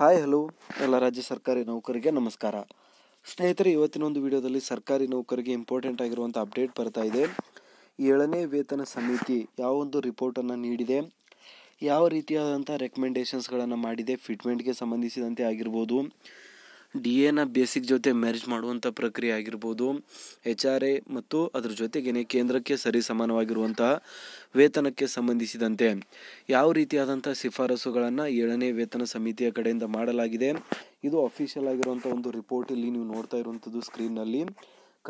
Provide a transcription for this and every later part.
Hi hello ಎಲ್ಲ ರಾಜ್ಯ ಸರ್ಕಾರಿ ನೌಕರಿಗೆ ನಮಸ್ಕಾರ ಸ್ನೇಹಿತರೆ ಇವತ್ತಿನ ಒಂದು ವಿಡಿಯೋದಲ್ಲಿ ಸರ್ಕಾರಿ ನೌಕರಿಗೆ ಇಂಪಾರ್ಟೆಂಟ್ ಆಗಿರುವಂಥ ಅಪ್ಡೇಟ್ ಬರ್ತಾ ಇದೆ ಏಳನೇ ವೇತನ ಸಮಿತಿ ಯಾವ ಒಂದು ರಿಪೋರ್ಟನ್ನು ನೀಡಿದೆ ಯಾವ ರೀತಿಯಾದಂಥ ರೆಕಮೆಂಡೇಷನ್ಸ್ಗಳನ್ನು ಮಾಡಿದೆ ಫಿಟ್ಮೆಂಟ್ಗೆ ಸಂಬಂಧಿಸಿದಂತೆ ಆಗಿರ್ಬೋದು ಡಿ ಎನ ಬೇಸಿಕ್ ಜೊತೆ ಮ್ಯಾರೇಜ್ ಮಾಡುವಂಥ ಪ್ರಕ್ರಿಯೆ ಆಗಿರ್ಬೋದು ಎಚ್ ಆರ್ ಎ ಮತ್ತು ಅದರ ಜೊತೆಗೇನೆ ಕೇಂದ್ರಕ್ಕೆ ಸರಿ ಸಮಾನವಾಗಿರುವಂತಹ ವೇತನಕ್ಕೆ ಸಂಬಂಧಿಸಿದಂತೆ ಯಾವ ರೀತಿಯಾದಂಥ ಶಿಫಾರಸುಗಳನ್ನು ಏಳನೇ ವೇತನ ಸಮಿತಿಯ ಕಡೆಯಿಂದ ಮಾಡಲಾಗಿದೆ ಇದು ಅಫಿಷಿಯಲ್ ಆಗಿರುವಂಥ ಒಂದು ರಿಪೋರ್ಟ್ ಇಲ್ಲಿ ನೀವು ನೋಡ್ತಾ ಇರುವಂಥದ್ದು ಸ್ಕ್ರೀನ್ನಲ್ಲಿ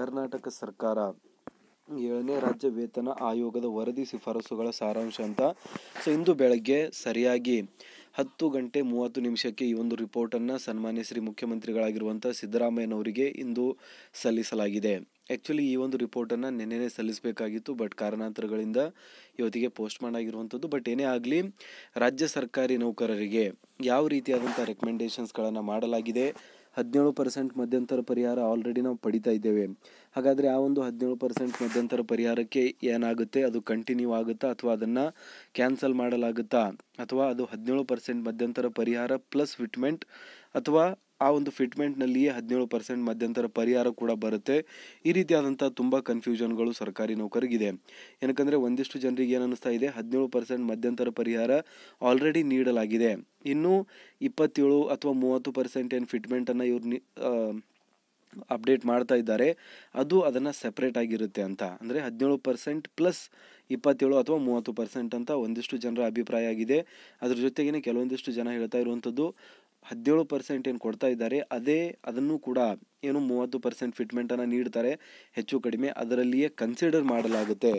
ಕರ್ನಾಟಕ ಸರ್ಕಾರ ಏಳನೇ ರಾಜ್ಯ ವೇತನ ಆಯೋಗದ ವರದಿ ಶಿಫಾರಸುಗಳ ಸಾರಾಂಶ ಅಂತ ಸೊ ಇಂದು ಬೆಳಗ್ಗೆ ಸರಿಯಾಗಿ ಹತ್ತು ಗಂಟೆ ಮೂವತ್ತು ನಿಮಿಷಕ್ಕೆ ಈ ಒಂದು ರಿಪೋರ್ಟನ್ನು ಸನ್ಮಾನ್ಯ ಶ್ರೀ ಮುಖ್ಯಮಂತ್ರಿಗಳಾಗಿರುವಂಥ ಸಿದ್ದರಾಮಯ್ಯನವರಿಗೆ ಇಂದು ಸಲ್ಲಿಸಲಾಗಿದೆ ಆ್ಯಕ್ಚುಲಿ ಈ ಒಂದು ರಿಪೋರ್ಟನ್ನು ನಿನ್ನೆ ಸಲ್ಲಿಸಬೇಕಾಗಿತ್ತು ಬಟ್ ಕಾರಣಾಂತರಗಳಿಂದ ಇವತ್ತಿಗೆ ಪೋಸ್ಟ್ ಮಾಡಾಗಿರುವಂಥದ್ದು ಬಟ್ ಏನೇ ಆಗಲಿ ರಾಜ್ಯ ಸರ್ಕಾರಿ ನೌಕರರಿಗೆ ಯಾವ ರೀತಿಯಾದಂಥ ರೆಕಮೆಂಡೇಷನ್ಸ್ಗಳನ್ನು ಮಾಡಲಾಗಿದೆ ಹದಿನೇಳು ಪರ್ಸೆಂಟ್ ಮಧ್ಯಂತರ ಪರಿಹಾರ ಆಲ್ರೆಡಿ ನಾವು ಪಡಿತಾ ಇದ್ದೇವೆ ಹಾಗಾದರೆ ಆ ಒಂದು ಹದಿನೇಳು ಪರ್ಸೆಂಟ್ ಮಧ್ಯಂತರ ಪರಿಹಾರಕ್ಕೆ ಏನಾಗುತ್ತೆ ಅದು ಕಂಟಿನ್ಯೂ ಆಗುತ್ತಾ ಅಥವಾ ಅದನ್ನು ಕ್ಯಾನ್ಸಲ್ ಮಾಡಲಾಗುತ್ತಾ ಅಥವಾ ಅದು ಹದಿನೇಳು ಪರ್ಸೆಂಟ್ ಮಧ್ಯಂತರ ಪರಿಹಾರ ಪ್ಲಸ್ ವಿಟ್ಮೆಂಟ್ ಅಥವಾ ಆ ಒಂದು ಫಿಟ್ಮೆಂಟ್ನಲ್ಲಿಯೇ ಹದಿನೇಳು ಪರ್ಸೆಂಟ್ ಮಧ್ಯಂತರ ಪರಿಹಾರ ಕೂಡ ಬರುತ್ತೆ ಈ ರೀತಿಯಾದಂಥ ತುಂಬ ಕನ್ಫ್ಯೂಷನ್ಗಳು ಸರ್ಕಾರಿ ನೌಕರಿಗಿದೆ ಏನಕ್ಕಂದರೆ ಒಂದಿಷ್ಟು ಜನರಿಗೆ ಏನು ಅನ್ನಿಸ್ತಾ ಇದೆ ಹದಿನೇಳು ಪರ್ಸೆಂಟ್ ಮಧ್ಯಂತರ ಪರಿಹಾರ ಆಲ್ರೆಡಿ ನೀಡಲಾಗಿದೆ ಇನ್ನು ಇಪ್ಪತ್ತೇಳು ಅಥವಾ ಮೂವತ್ತು ಪರ್ಸೆಂಟ್ ಏನು ಫಿಟ್ಮೆಂಟನ್ನು ಇವ್ರು ಅಪ್ಡೇಟ್ ಮಾಡ್ತಾ ಇದ್ದಾರೆ ಅದು ಅದನ್ನು ಸೆಪ್ರೇಟ್ ಆಗಿರುತ್ತೆ ಅಂತ ಅಂದರೆ ಹದಿನೇಳು ಪರ್ಸೆಂಟ್ ಪ್ಲಸ್ ಇಪ್ಪತ್ತೇಳು ಅಥವಾ ಮೂವತ್ತು ಪರ್ಸೆಂಟ್ ಅಂತ ಒಂದಿಷ್ಟು ಜನರ ಅಭಿಪ್ರಾಯ ಆಗಿದೆ ಅದ್ರ ಜೊತೆಗೇನೆ ಕೆಲವೊಂದಿಷ್ಟು ಜನ ಹೇಳ್ತಾ ಇರುವಂಥದ್ದು ಹದಿನೇಳು ಪರ್ಸೆಂಟ್ ಏನು ಕೊಡ್ತಾ ಇದ್ದಾರೆ ಅದೇ ಅದನ್ನು ಕೂಡ ಏನು ಮೂವತ್ತು ಪರ್ಸೆಂಟ್ ಫಿಟ್ಮೆಂಟನ್ನು ನೀಡ್ತಾರೆ ಹೆಚ್ಚು ಕಡಿಮೆ ಅದರಲ್ಲಿಯೇ ಕನ್ಸಿಡರ್ ಮಾಡಲಾಗುತ್ತೆ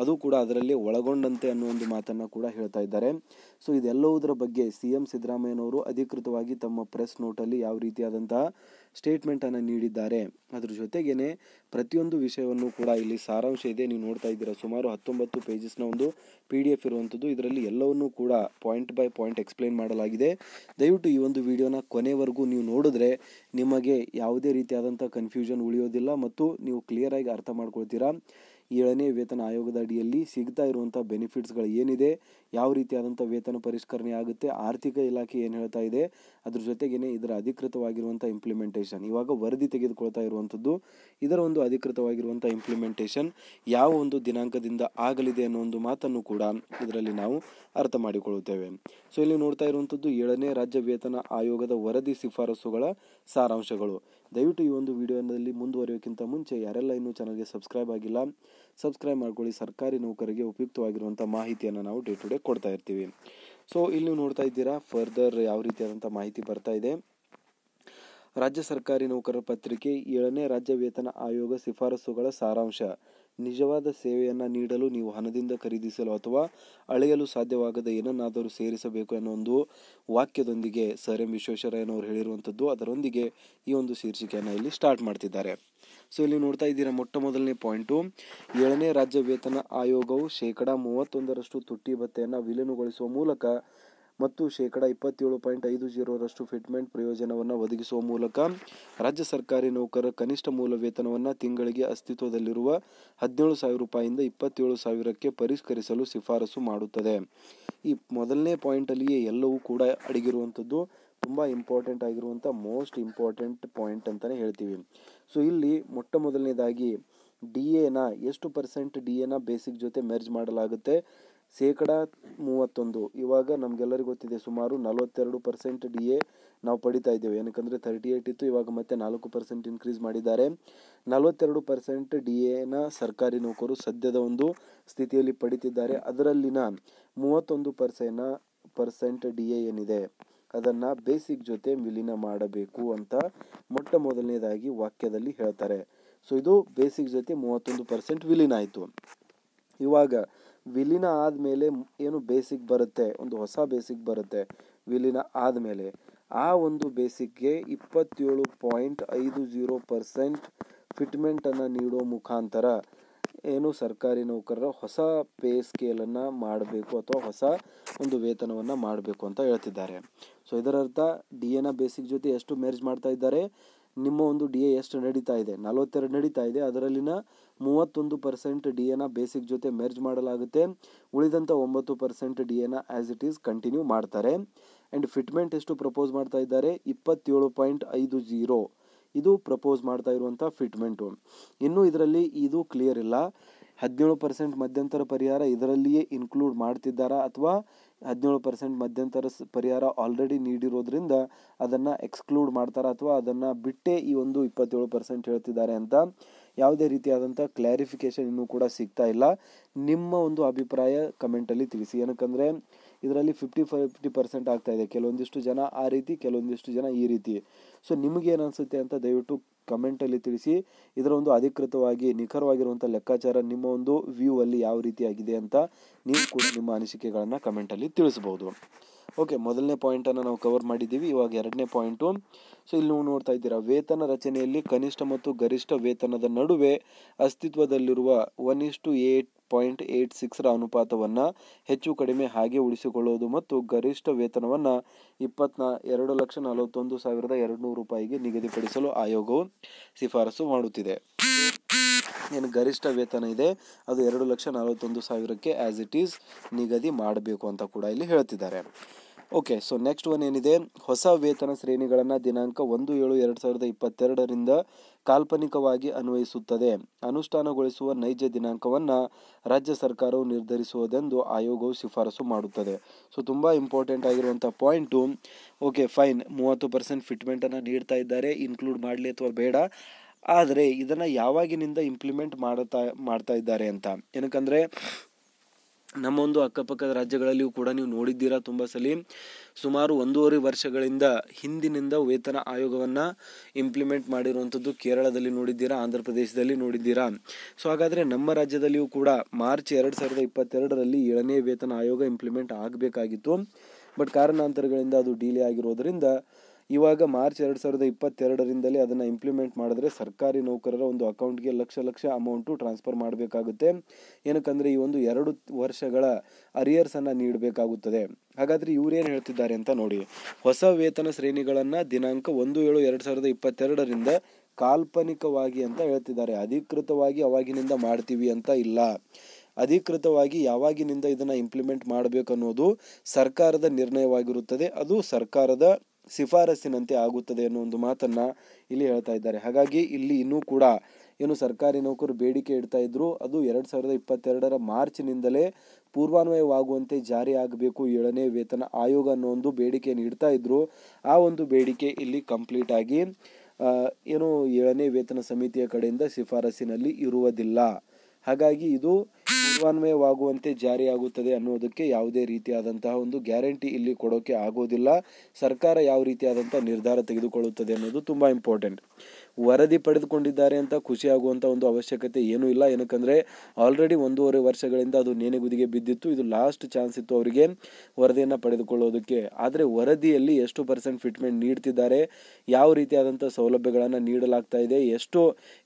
ಅದು ಕೂಡ ಅದರಲ್ಲಿ ಒಳಗೊಂಡಂತೆ ಅನ್ನೋ ಒಂದು ಮಾತನ್ನು ಕೂಡ ಹೇಳ್ತಾ ಇದ್ದಾರೆ ಸೊ ಇದೆಲ್ಲವುದರ ಬಗ್ಗೆ ಸಿ ಎಂ ಸಿದ್ದರಾಮಯ್ಯನವರು ಅಧಿಕೃತವಾಗಿ ತಮ್ಮ ಪ್ರೆಸ್ ನೋಟಲ್ಲಿ ಯಾವ ರೀತಿಯಾದಂತಹ ಸ್ಟೇಟ್ಮೆಂಟನ್ನು ನೀಡಿದ್ದಾರೆ ಅದರ ಜೊತೆಗೇನೆ ಪ್ರತಿಯೊಂದು ವಿಷಯವನ್ನು ಕೂಡ ಇಲ್ಲಿ ಸಾರಾಂಶ ಇದೆ ನೀವು ನೋಡ್ತಾ ಇದ್ದೀರಾ ಸುಮಾರು ಹತ್ತೊಂಬತ್ತು ಪೇಜಸ್ನ ಒಂದು ಪಿ ಡಿ ಎಫ್ ಇರುವಂಥದ್ದು ಇದರಲ್ಲಿ ಎಲ್ಲವನ್ನೂ ಕೂಡ ಪಾಯಿಂಟ್ ಬೈ ಪಾಯಿಂಟ್ ಎಕ್ಸ್ಪ್ಲೇನ್ ಮಾಡಲಾಗಿದೆ ದಯವಿಟ್ಟು ಈ ಒಂದು ವಿಡಿಯೋನ ಕೊನೆವರೆಗೂ ನೀವು ನೋಡಿದ್ರೆ ನಿಮಗೆ ಯಾವುದೇ ರೀತಿ ರೀತಿಯಾದಂಥ ಕನ್ಫ್ಯೂಷನ್ ಉಳಿಯೋದಿಲ್ಲ ಮತ್ತು ನೀವು ಕ್ಲಿಯರಾಗಿ ಅರ್ಥ ಮಾಡ್ಕೊಳ್ತೀರಾ ಏಳನೇ ವೇತನ ಆಯೋಗದ ಅಡಿಯಲ್ಲಿ ಸಿಗ್ತಾ ಇರುವಂಥ ಬೆನಿಫಿಟ್ಸ್ಗಳು ಏನಿದೆ ಯಾವ ರೀತಿಯಾದಂಥ ವೇತನ ಪರಿಷ್ಕರಣೆ ಆಗುತ್ತೆ ಆರ್ಥಿಕ ಇಲಾಖೆ ಏನು ಹೇಳ್ತಾ ಇದೆ ಅದ್ರ ಜೊತೆಗೇನೆ ಇದರ ಅಧಿಕೃತವಾಗಿರುವಂಥ ಇಂಪ್ಲಿಮೆಂಟೇಷನ್ ಇವಾಗ ವರದಿ ತೆಗೆದುಕೊಳ್ತಾ ಇರುವಂಥದ್ದು ಇದರ ಒಂದು ಅಧಿಕೃತವಾಗಿರುವಂಥ ಇಂಪ್ಲಿಮೆಂಟೇಷನ್ ಯಾವ ಒಂದು ದಿನಾಂಕದಿಂದ ಆಗಲಿದೆ ಅನ್ನೋ ಒಂದು ಮಾತನ್ನು ಕೂಡ ಇದರಲ್ಲಿ ನಾವು ಅರ್ಥ ಮಾಡಿಕೊಳ್ಳುತ್ತೇವೆ ಸೊ ಇಲ್ಲಿ ನೋಡ್ತಾ ಇರುವಂಥದ್ದು ಏಳನೇ ರಾಜ್ಯ ವೇತನ ಆಯೋಗದ ವರದಿ ಶಿಫಾರಸುಗಳ ಸಾರಾಂಶಗಳು ದಯವಿಟ್ಟು ಈ ಒಂದು ವಿಡಿಯೋನಲ್ಲಿ ಮುಂದುವರಿಯೋಕ್ಕಿಂತ ಮುಂಚೆ ಯಾರೆಲ್ಲ ಇನ್ನೂ ಚಾನಲ್ಗೆ ಸಬ್ಸ್ಕ್ರೈಬ್ ಆಗಿಲ್ಲ ಸಬ್ಸ್ಕ್ರೈಬ್ ಮಾಡ್ಕೊಳ್ಳಿ ಸರ್ಕಾರಿ ನೌಕರಿಗೆ ಉಪಯುಕ್ತವಾಗಿರುವಂಥ ಮಾಹಿತಿಯನ್ನು ನಾವು ಡೇ ಟು ಡೇ ಕೊಡ್ತಾ ಇರ್ತೀವಿ ಸೊ ಇಲ್ಲಿ ನೋಡ್ತಾ ಇದ್ದೀರಾ ಫರ್ದರ್ ಯಾವ ರೀತಿಯಾದಂಥ ಮಾಹಿತಿ ಬರ್ತಾ ಇದೆ ರಾಜ್ಯ ಸರ್ಕಾರಿ ನೌಕರರ ಪತ್ರಿಕೆ ಏಳನೇ ರಾಜ್ಯ ವೇತನ ಆಯೋಗ ಶಿಫಾರಸುಗಳ ಸಾರಾಂಶ ನಿಜವಾದ ಸೇವೆಯನ್ನು ನೀಡಲು ನೀವು ಹಣದಿಂದ ಖರೀದಿಸಲು ಅಥವಾ ಅಳೆಯಲು ಸಾಧ್ಯವಾಗದ ಏನನ್ನಾದರೂ ಸೇರಿಸಬೇಕು ಎನ್ನುವ ಒಂದು ವಾಕ್ಯದೊಂದಿಗೆ ಸರ್ ಎಂ ವಿಶ್ವೇಶ್ವರಯ್ಯನವರು ಹೇಳಿರುವಂಥದ್ದು ಅದರೊಂದಿಗೆ ಈ ಒಂದು ಶೀರ್ಷಿಕೆಯನ್ನು ಇಲ್ಲಿ ಸ್ಟಾರ್ಟ್ ಮಾಡ್ತಿದ್ದಾರೆ ಸೊ ಇಲ್ಲಿ ನೋಡ್ತಾ ಇದ್ದೀರಾ ಮೊಟ್ಟ ಮೊದಲನೇ ಪಾಯಿಂಟು ಏಳನೇ ರಾಜ್ಯ ವೇತನ ಆಯೋಗವು ಶೇಕಡಾ ಮೂವತ್ತೊಂದರಷ್ಟು ತುಟ್ಟಿ ಭತ್ತೆಯನ್ನು ವಿಲೀನಗೊಳಿಸುವ ಮೂಲಕ ಮತ್ತು ಶೇಕಡ ಇಪ್ಪತ್ತೇಳು ಪಾಯಿಂಟ್ ಐದು ಜೀರೋರಷ್ಟು ಫಿಟ್ಮೆಂಟ್ ಪ್ರಯೋಜನವನ್ನು ಒದಗಿಸುವ ಮೂಲಕ ರಾಜ್ಯ ಸರ್ಕಾರಿ ನೌಕರರ ಕನಿಷ್ಠ ಮೂಲ ವೇತನವನ್ನು ತಿಂಗಳಿಗೆ ಅಸ್ತಿತ್ವದಲ್ಲಿರುವ ಹದಿನೇಳು ಸಾವಿರ ರೂಪಾಯಿಂದ ಇಪ್ಪತ್ತೇಳು ಸಾವಿರಕ್ಕೆ ಪರಿಷ್ಕರಿಸಲು ಶಿಫಾರಸು ಮಾಡುತ್ತದೆ ಈ ಮೊದಲನೇ ಪಾಯಿಂಟಲ್ಲಿಯೇ ಎಲ್ಲವೂ ಕೂಡ ಅಡಗಿರುವಂಥದ್ದು ತುಂಬ ಇಂಪಾರ್ಟೆಂಟ್ ಆಗಿರುವಂಥ ಮೋಸ್ಟ್ ಇಂಪಾರ್ಟೆಂಟ್ ಪಾಯಿಂಟ್ ಅಂತಲೇ ಹೇಳ್ತೀವಿ ಸೊ ಇಲ್ಲಿ ಮೊಟ್ಟ ಮೊದಲನೇದಾಗಿ ಡಿ ಎನ ಎಷ್ಟು ಪರ್ಸೆಂಟ್ ಡಿ ಎನ ಬೇಸಿಕ್ ಜೊತೆ ಮೆರ್ಜ್ ಮಾಡಲಾಗುತ್ತೆ ಶೇಕಡ ಮೂವತ್ತೊಂದು ಇವಾಗ ನಮಗೆಲ್ಲರಿಗೂ ಗೊತ್ತಿದೆ ಸುಮಾರು ನಲವತ್ತೆರಡು ಪರ್ಸೆಂಟ್ ಡಿ ಎ ನಾವು ಪಡಿತಾ ಇದ್ದೇವೆ ಏನಕ್ಕಂದರೆ ತರ್ಟಿ ಏಟ್ ಇತ್ತು ಇವಾಗ ಮತ್ತೆ ನಾಲ್ಕು ಪರ್ಸೆಂಟ್ ಇನ್ಕ್ರೀಸ್ ಮಾಡಿದ್ದಾರೆ ನಲವತ್ತೆರಡು ಪರ್ಸೆಂಟ್ ಡಿ ಎನ ಸರ್ಕಾರಿ ನೌಕರು ಸದ್ಯದ ಒಂದು ಸ್ಥಿತಿಯಲ್ಲಿ ಪಡಿತಿದ್ದಾರೆ ಅದರಲ್ಲಿನ ಮೂವತ್ತೊಂದು ಪರ್ಸೆನ ಪರ್ಸೆಂಟ್ ಡಿ ಎ ಏನಿದೆ ಅದನ್ನು ಬೇಸಿಕ್ ಜೊತೆ ವಿಲೀನ ಮಾಡಬೇಕು ಅಂತ ಮೊಟ್ಟ ಮೊದಲನೇದಾಗಿ ವಾಕ್ಯದಲ್ಲಿ ಹೇಳ್ತಾರೆ ಸೊ ಇದು ಬೇಸಿಕ್ ಜೊತೆ ಮೂವತ್ತೊಂದು ಪರ್ಸೆಂಟ್ ವಿಲೀನ ಆಯಿತು ಇವಾಗ ವಿಲೀನ ಆದಮೇಲೆ ಏನು ಬೇಸಿಕ್ ಬರುತ್ತೆ ಒಂದು ಹೊಸ ಬೇಸಿಕ್ ಬರುತ್ತೆ ವಿಲೀನ ಆದಮೇಲೆ ಆ ಒಂದು ಬೇಸಿಕ್ಗೆ ಇಪ್ಪತ್ತೇಳು ಪಾಯಿಂಟ್ ಐದು ಜೀರೋ ಪರ್ಸೆಂಟ್ ಫಿಟ್ಮೆಂಟನ್ನು ನೀಡೋ ಮುಖಾಂತರ ಏನು ಸರ್ಕಾರಿ ನೌಕರರ ಹೊಸ ಪೇ ಸ್ಕೇಲನ್ನು ಮಾಡಬೇಕು ಅಥವಾ ಹೊಸ ಒಂದು ವೇತನವನ್ನು ಮಾಡಬೇಕು ಅಂತ ಹೇಳ್ತಿದ್ದಾರೆ ಸೊ ಇದರರ್ಥ ಡಿ ಎನ ಬೇಸಿಕ್ ಜೊತೆ ಎಷ್ಟು ಮ್ಯಾರೇಜ್ ಮಾಡ್ತಾ ಇದ್ದಾರೆ ನಿಮ್ಮ ಒಂದು ಡಿ ಎ ಎಷ್ಟು ನಡೀತಾ ಇದೆ ನಲವತ್ತೆರಡು ನಡೀತಾ ಇದೆ ಅದರಲ್ಲಿನ ಮೂವತ್ತೊಂದು ಪರ್ಸೆಂಟ್ ಡಿ ಎನ ಬೇಸಿಕ್ ಜೊತೆ ಮೆರ್ಜ್ ಮಾಡಲಾಗುತ್ತೆ ಉಳಿದಂಥ ಒಂಬತ್ತು ಪರ್ಸೆಂಟ್ ಡಿ ಎನ ಆ್ಯಸ್ ಇಟ್ ಈಸ್ ಕಂಟಿನ್ಯೂ ಮಾಡ್ತಾರೆ ಆ್ಯಂಡ್ ಫಿಟ್ಮೆಂಟ್ ಎಷ್ಟು ಪ್ರಪೋಸ್ ಮಾಡ್ತಾ ಇದ್ದಾರೆ ಇಪ್ಪತ್ತೇಳು ಪಾಯಿಂಟ್ ಐದು ಜೀರೋ ಇದು ಪ್ರಪೋಸ್ ಮಾಡ್ತಾ ಇರುವಂಥ ಫಿಟ್ಮೆಂಟು ಇನ್ನೂ ಇದರಲ್ಲಿ ಇದು ಕ್ಲಿಯರ್ ಇಲ್ಲ ಹದಿನೇಳು ಪರ್ಸೆಂಟ್ ಮಧ್ಯಂತರ ಪರಿಹಾರ ಇದರಲ್ಲಿಯೇ ಇನ್ಕ್ಲೂಡ್ ಮಾಡ್ತಿದ್ದಾರಾ ಅಥವಾ ಹದಿನೇಳು ಪರ್ಸೆಂಟ್ ಮಧ್ಯಂತರ ಪರಿಹಾರ ಆಲ್ರೆಡಿ ನೀಡಿರೋದ್ರಿಂದ ಅದನ್ನು ಎಕ್ಸ್ಕ್ಲೂಡ್ ಮಾಡ್ತಾರಾ ಅಥವಾ ಅದನ್ನು ಬಿಟ್ಟೇ ಈ ಒಂದು ಇಪ್ಪತ್ತೇಳು ಪರ್ಸೆಂಟ್ ಹೇಳ್ತಿದ್ದಾರೆ ಅಂತ ಯಾವುದೇ ರೀತಿಯಾದಂಥ ಕ್ಲಾರಿಫಿಕೇಶನ್ ಇನ್ನೂ ಕೂಡ ಸಿಗ್ತಾ ಇಲ್ಲ ನಿಮ್ಮ ಒಂದು ಅಭಿಪ್ರಾಯ ಕಮೆಂಟಲ್ಲಿ ತಿಳಿಸಿ ಏನಕ್ಕಂದರೆ ಇದರಲ್ಲಿ ಫಿಫ್ಟಿ ಫಿಫ್ಟಿ ಪರ್ಸೆಂಟ್ ಆಗ್ತಾ ಇದೆ ಕೆಲವೊಂದಿಷ್ಟು ಜನ ಆ ರೀತಿ ಕೆಲವೊಂದಿಷ್ಟು ಜನ ಈ ರೀತಿ ಸೊ ನಿಮಗೇನು ಅನಿಸುತ್ತೆ ಅಂತ ದಯವಿಟ್ಟು ಕಮೆಂಟಲ್ಲಿ ತಿಳಿಸಿ ಇದರ ಒಂದು ಅಧಿಕೃತವಾಗಿ ನಿಖರವಾಗಿರುವಂಥ ಲೆಕ್ಕಾಚಾರ ನಿಮ್ಮ ಒಂದು ವ್ಯೂ ಅಲ್ಲಿ ಯಾವ ರೀತಿಯಾಗಿದೆ ಅಂತ ನೀವು ಕೂಡ ನಿಮ್ಮ ಅನಿಸಿಕೆಗಳನ್ನು ಕಮೆಂಟಲ್ಲಿ ತಿಳಿಸ್ಬೋದು ಓಕೆ ಮೊದಲನೇ ಪಾಯಿಂಟನ್ನು ನಾವು ಕವರ್ ಮಾಡಿದ್ದೀವಿ ಇವಾಗ ಎರಡನೇ ಪಾಯಿಂಟು ಸೊ ಇಲ್ಲಿ ನೀವು ನೋಡ್ತಾ ಇದ್ದೀರಾ ವೇತನ ರಚನೆಯಲ್ಲಿ ಕನಿಷ್ಠ ಮತ್ತು ಗರಿಷ್ಠ ವೇತನದ ನಡುವೆ ಅಸ್ತಿತ್ವದಲ್ಲಿರುವ ಒನ್ ಇಷ್ಟು ಏಟ್ ಪಾಯಿಂಟ್ ಏಯ್ಟ್ ಸಿಕ್ಸ್ರ ಅನುಪಾತವನ್ನು ಹೆಚ್ಚು ಕಡಿಮೆ ಹಾಗೆ ಉಳಿಸಿಕೊಳ್ಳೋದು ಮತ್ತು ಗರಿಷ್ಠ ವೇತನವನ್ನು ಇಪ್ಪತ್ತ್ನ ಎರಡು ಲಕ್ಷ ನಲವತ್ತೊಂದು ಸಾವಿರದ ಎರಡು ನೂರು ರೂಪಾಯಿಗೆ ನಿಗದಿಪಡಿಸಲು ಆಯೋಗವು ಶಿಫಾರಸು ಮಾಡುತ್ತಿದೆ ಏನು ಗರಿಷ್ಠ ವೇತನ ಇದೆ ಅದು ಎರಡು ಲಕ್ಷ ನಲವತ್ತೊಂದು ಸಾವಿರಕ್ಕೆ ಆ್ಯಸ್ ಇಟ್ ಈಸ್ ನಿಗದಿ ಮಾಡಬೇಕು ಅಂತ ಕೂಡ ಇಲ್ಲಿ ಹೇಳ್ತಿದ್ದಾರೆ ಓಕೆ ಸೊ ನೆಕ್ಸ್ಟ್ ಒನ್ ಏನಿದೆ ಹೊಸ ವೇತನ ಶ್ರೇಣಿಗಳನ್ನು ದಿನಾಂಕ ಒಂದು ಏಳು ಎರಡು ಸಾವಿರದ ಇಪ್ಪತ್ತೆರಡರಿಂದ ಕಾಲ್ಪನಿಕವಾಗಿ ಅನ್ವಯಿಸುತ್ತದೆ ಅನುಷ್ಠಾನಗೊಳಿಸುವ ನೈಜ ದಿನಾಂಕವನ್ನು ರಾಜ್ಯ ಸರ್ಕಾರವು ನಿರ್ಧರಿಸುವುದೆಂದು ಆಯೋಗವು ಶಿಫಾರಸು ಮಾಡುತ್ತದೆ ಸೊ ತುಂಬ ಇಂಪಾರ್ಟೆಂಟ್ ಆಗಿರುವಂಥ ಪಾಯಿಂಟು ಓಕೆ ಫೈನ್ ಮೂವತ್ತು ಪರ್ಸೆಂಟ್ ಫಿಟ್ಮೆಂಟನ್ನು ನೀಡ್ತಾ ಇದ್ದಾರೆ ಇನ್ಕ್ಲೂಡ್ ಮಾಡಲಿ ಅಥವಾ ಬೇಡ ಆದರೆ ಇದನ್ನು ಯಾವಾಗಿನಿಂದ ಇಂಪ್ಲಿಮೆಂಟ್ ಮಾಡುತ್ತಾ ಮಾಡ್ತಾ ಇದ್ದಾರೆ ಅಂತ ಏನಕ್ಕಂದರೆ ನಮ್ಮ ಒಂದು ಅಕ್ಕಪಕ್ಕದ ರಾಜ್ಯಗಳಲ್ಲಿಯೂ ಕೂಡ ನೀವು ನೋಡಿದ್ದೀರಾ ತುಂಬ ಸಲ ಸುಮಾರು ಒಂದೂವರೆ ವರ್ಷಗಳಿಂದ ಹಿಂದಿನಿಂದ ವೇತನ ಆಯೋಗವನ್ನು ಇಂಪ್ಲಿಮೆಂಟ್ ಮಾಡಿರುವಂಥದ್ದು ಕೇರಳದಲ್ಲಿ ನೋಡಿದ್ದೀರಾ ಆಂಧ್ರ ಪ್ರದೇಶದಲ್ಲಿ ನೋಡಿದ್ದೀರಾ ಸೊ ಹಾಗಾದರೆ ನಮ್ಮ ರಾಜ್ಯದಲ್ಲಿಯೂ ಕೂಡ ಮಾರ್ಚ್ ಎರಡು ಸಾವಿರದ ಇಪ್ಪತ್ತೆರಡರಲ್ಲಿ ಏಳನೇ ವೇತನ ಆಯೋಗ ಇಂಪ್ಲಿಮೆಂಟ್ ಆಗಬೇಕಾಗಿತ್ತು ಬಟ್ ಕಾರಣಾಂತರಗಳಿಂದ ಅದು ಡಿಲೇ ಆಗಿರೋದರಿಂದ ಇವಾಗ ಮಾರ್ಚ್ ಎರಡು ಸಾವಿರದ ಇಪ್ಪತ್ತೆರಡರಿಂದಲೇ ಅದನ್ನು ಇಂಪ್ಲಿಮೆಂಟ್ ಮಾಡಿದ್ರೆ ಸರ್ಕಾರಿ ನೌಕರರ ಒಂದು ಅಕೌಂಟ್ಗೆ ಲಕ್ಷ ಲಕ್ಷ ಅಮೌಂಟು ಟ್ರಾನ್ಸ್ಫರ್ ಮಾಡಬೇಕಾಗುತ್ತೆ ಏನಕ್ಕಂದರೆ ಈ ಒಂದು ಎರಡು ವರ್ಷಗಳ ಅರಿಯರ್ಸನ್ನು ನೀಡಬೇಕಾಗುತ್ತದೆ ಹಾಗಾದರೆ ಇವರೇನು ಹೇಳ್ತಿದ್ದಾರೆ ಅಂತ ನೋಡಿ ಹೊಸ ವೇತನ ಶ್ರೇಣಿಗಳನ್ನು ದಿನಾಂಕ ಒಂದು ಏಳು ಎರಡು ಸಾವಿರದ ಇಪ್ಪತ್ತೆರಡರಿಂದ ಕಾಲ್ಪನಿಕವಾಗಿ ಅಂತ ಹೇಳ್ತಿದ್ದಾರೆ ಅಧಿಕೃತವಾಗಿ ಅವಾಗಿನಿಂದ ಮಾಡ್ತೀವಿ ಅಂತ ಇಲ್ಲ ಅಧಿಕೃತವಾಗಿ ಯಾವಾಗಿನಿಂದ ಇದನ್ನು ಇಂಪ್ಲಿಮೆಂಟ್ ಮಾಡಬೇಕನ್ನೋದು ಸರ್ಕಾರದ ನಿರ್ಣಯವಾಗಿರುತ್ತದೆ ಅದು ಸರ್ಕಾರದ ಶಿಫಾರಸ್ಸಿನಂತೆ ಆಗುತ್ತದೆ ಅನ್ನೋ ಒಂದು ಮಾತನ್ನು ಇಲ್ಲಿ ಹೇಳ್ತಾ ಇದ್ದಾರೆ ಹಾಗಾಗಿ ಇಲ್ಲಿ ಇನ್ನೂ ಕೂಡ ಏನು ಸರ್ಕಾರಿ ನೌಕರರು ಬೇಡಿಕೆ ಇಡ್ತಾ ಇದ್ದರು ಅದು ಎರಡು ಸಾವಿರದ ಇಪ್ಪತ್ತೆರಡರ ಮಾರ್ಚ್ನಿಂದಲೇ ಪೂರ್ವಾನ್ವಯವಾಗುವಂತೆ ಆಗಬೇಕು ಏಳನೇ ವೇತನ ಆಯೋಗ ಅನ್ನೋ ಒಂದು ಬೇಡಿಕೆಯನ್ನು ಇಡ್ತಾ ಇದ್ದರು ಆ ಒಂದು ಬೇಡಿಕೆ ಇಲ್ಲಿ ಕಂಪ್ಲೀಟ್ ಆಗಿ ಏನು ಏಳನೇ ವೇತನ ಸಮಿತಿಯ ಕಡೆಯಿಂದ ಶಿಫಾರಸ್ಸಿನಲ್ಲಿ ಇರುವುದಿಲ್ಲ ಹಾಗಾಗಿ ಇದು ಪೂರ್ವಾನ್ವಯವಾಗುವಂತೆ ಜಾರಿಯಾಗುತ್ತದೆ ಅನ್ನೋದಕ್ಕೆ ಯಾವುದೇ ರೀತಿಯಾದಂತಹ ಒಂದು ಗ್ಯಾರಂಟಿ ಇಲ್ಲಿ ಕೊಡೋಕ್ಕೆ ಆಗೋದಿಲ್ಲ ಸರ್ಕಾರ ಯಾವ ರೀತಿಯಾದಂಥ ನಿರ್ಧಾರ ತೆಗೆದುಕೊಳ್ಳುತ್ತದೆ ಅನ್ನೋದು ತುಂಬ ಇಂಪಾರ್ಟೆಂಟ್ ವರದಿ ಪಡೆದುಕೊಂಡಿದ್ದಾರೆ ಅಂತ ಖುಷಿಯಾಗುವಂಥ ಒಂದು ಅವಶ್ಯಕತೆ ಏನೂ ಇಲ್ಲ ಏನಕ್ಕಂದರೆ ಆಲ್ರೆಡಿ ಒಂದೂವರೆ ವರ್ಷಗಳಿಂದ ಅದು ನೇನೆಗುದಿಗೆ ಬಿದ್ದಿತ್ತು ಇದು ಲಾಸ್ಟ್ ಚಾನ್ಸ್ ಇತ್ತು ಅವರಿಗೆ ವರದಿಯನ್ನು ಪಡೆದುಕೊಳ್ಳೋದಕ್ಕೆ ಆದರೆ ವರದಿಯಲ್ಲಿ ಎಷ್ಟು ಪರ್ಸೆಂಟ್ ಫಿಟ್ಮೆಂಟ್ ನೀಡ್ತಿದ್ದಾರೆ ಯಾವ ರೀತಿಯಾದಂಥ ಸೌಲಭ್ಯಗಳನ್ನು ನೀಡಲಾಗ್ತಾ ಇದೆ ಎಷ್ಟು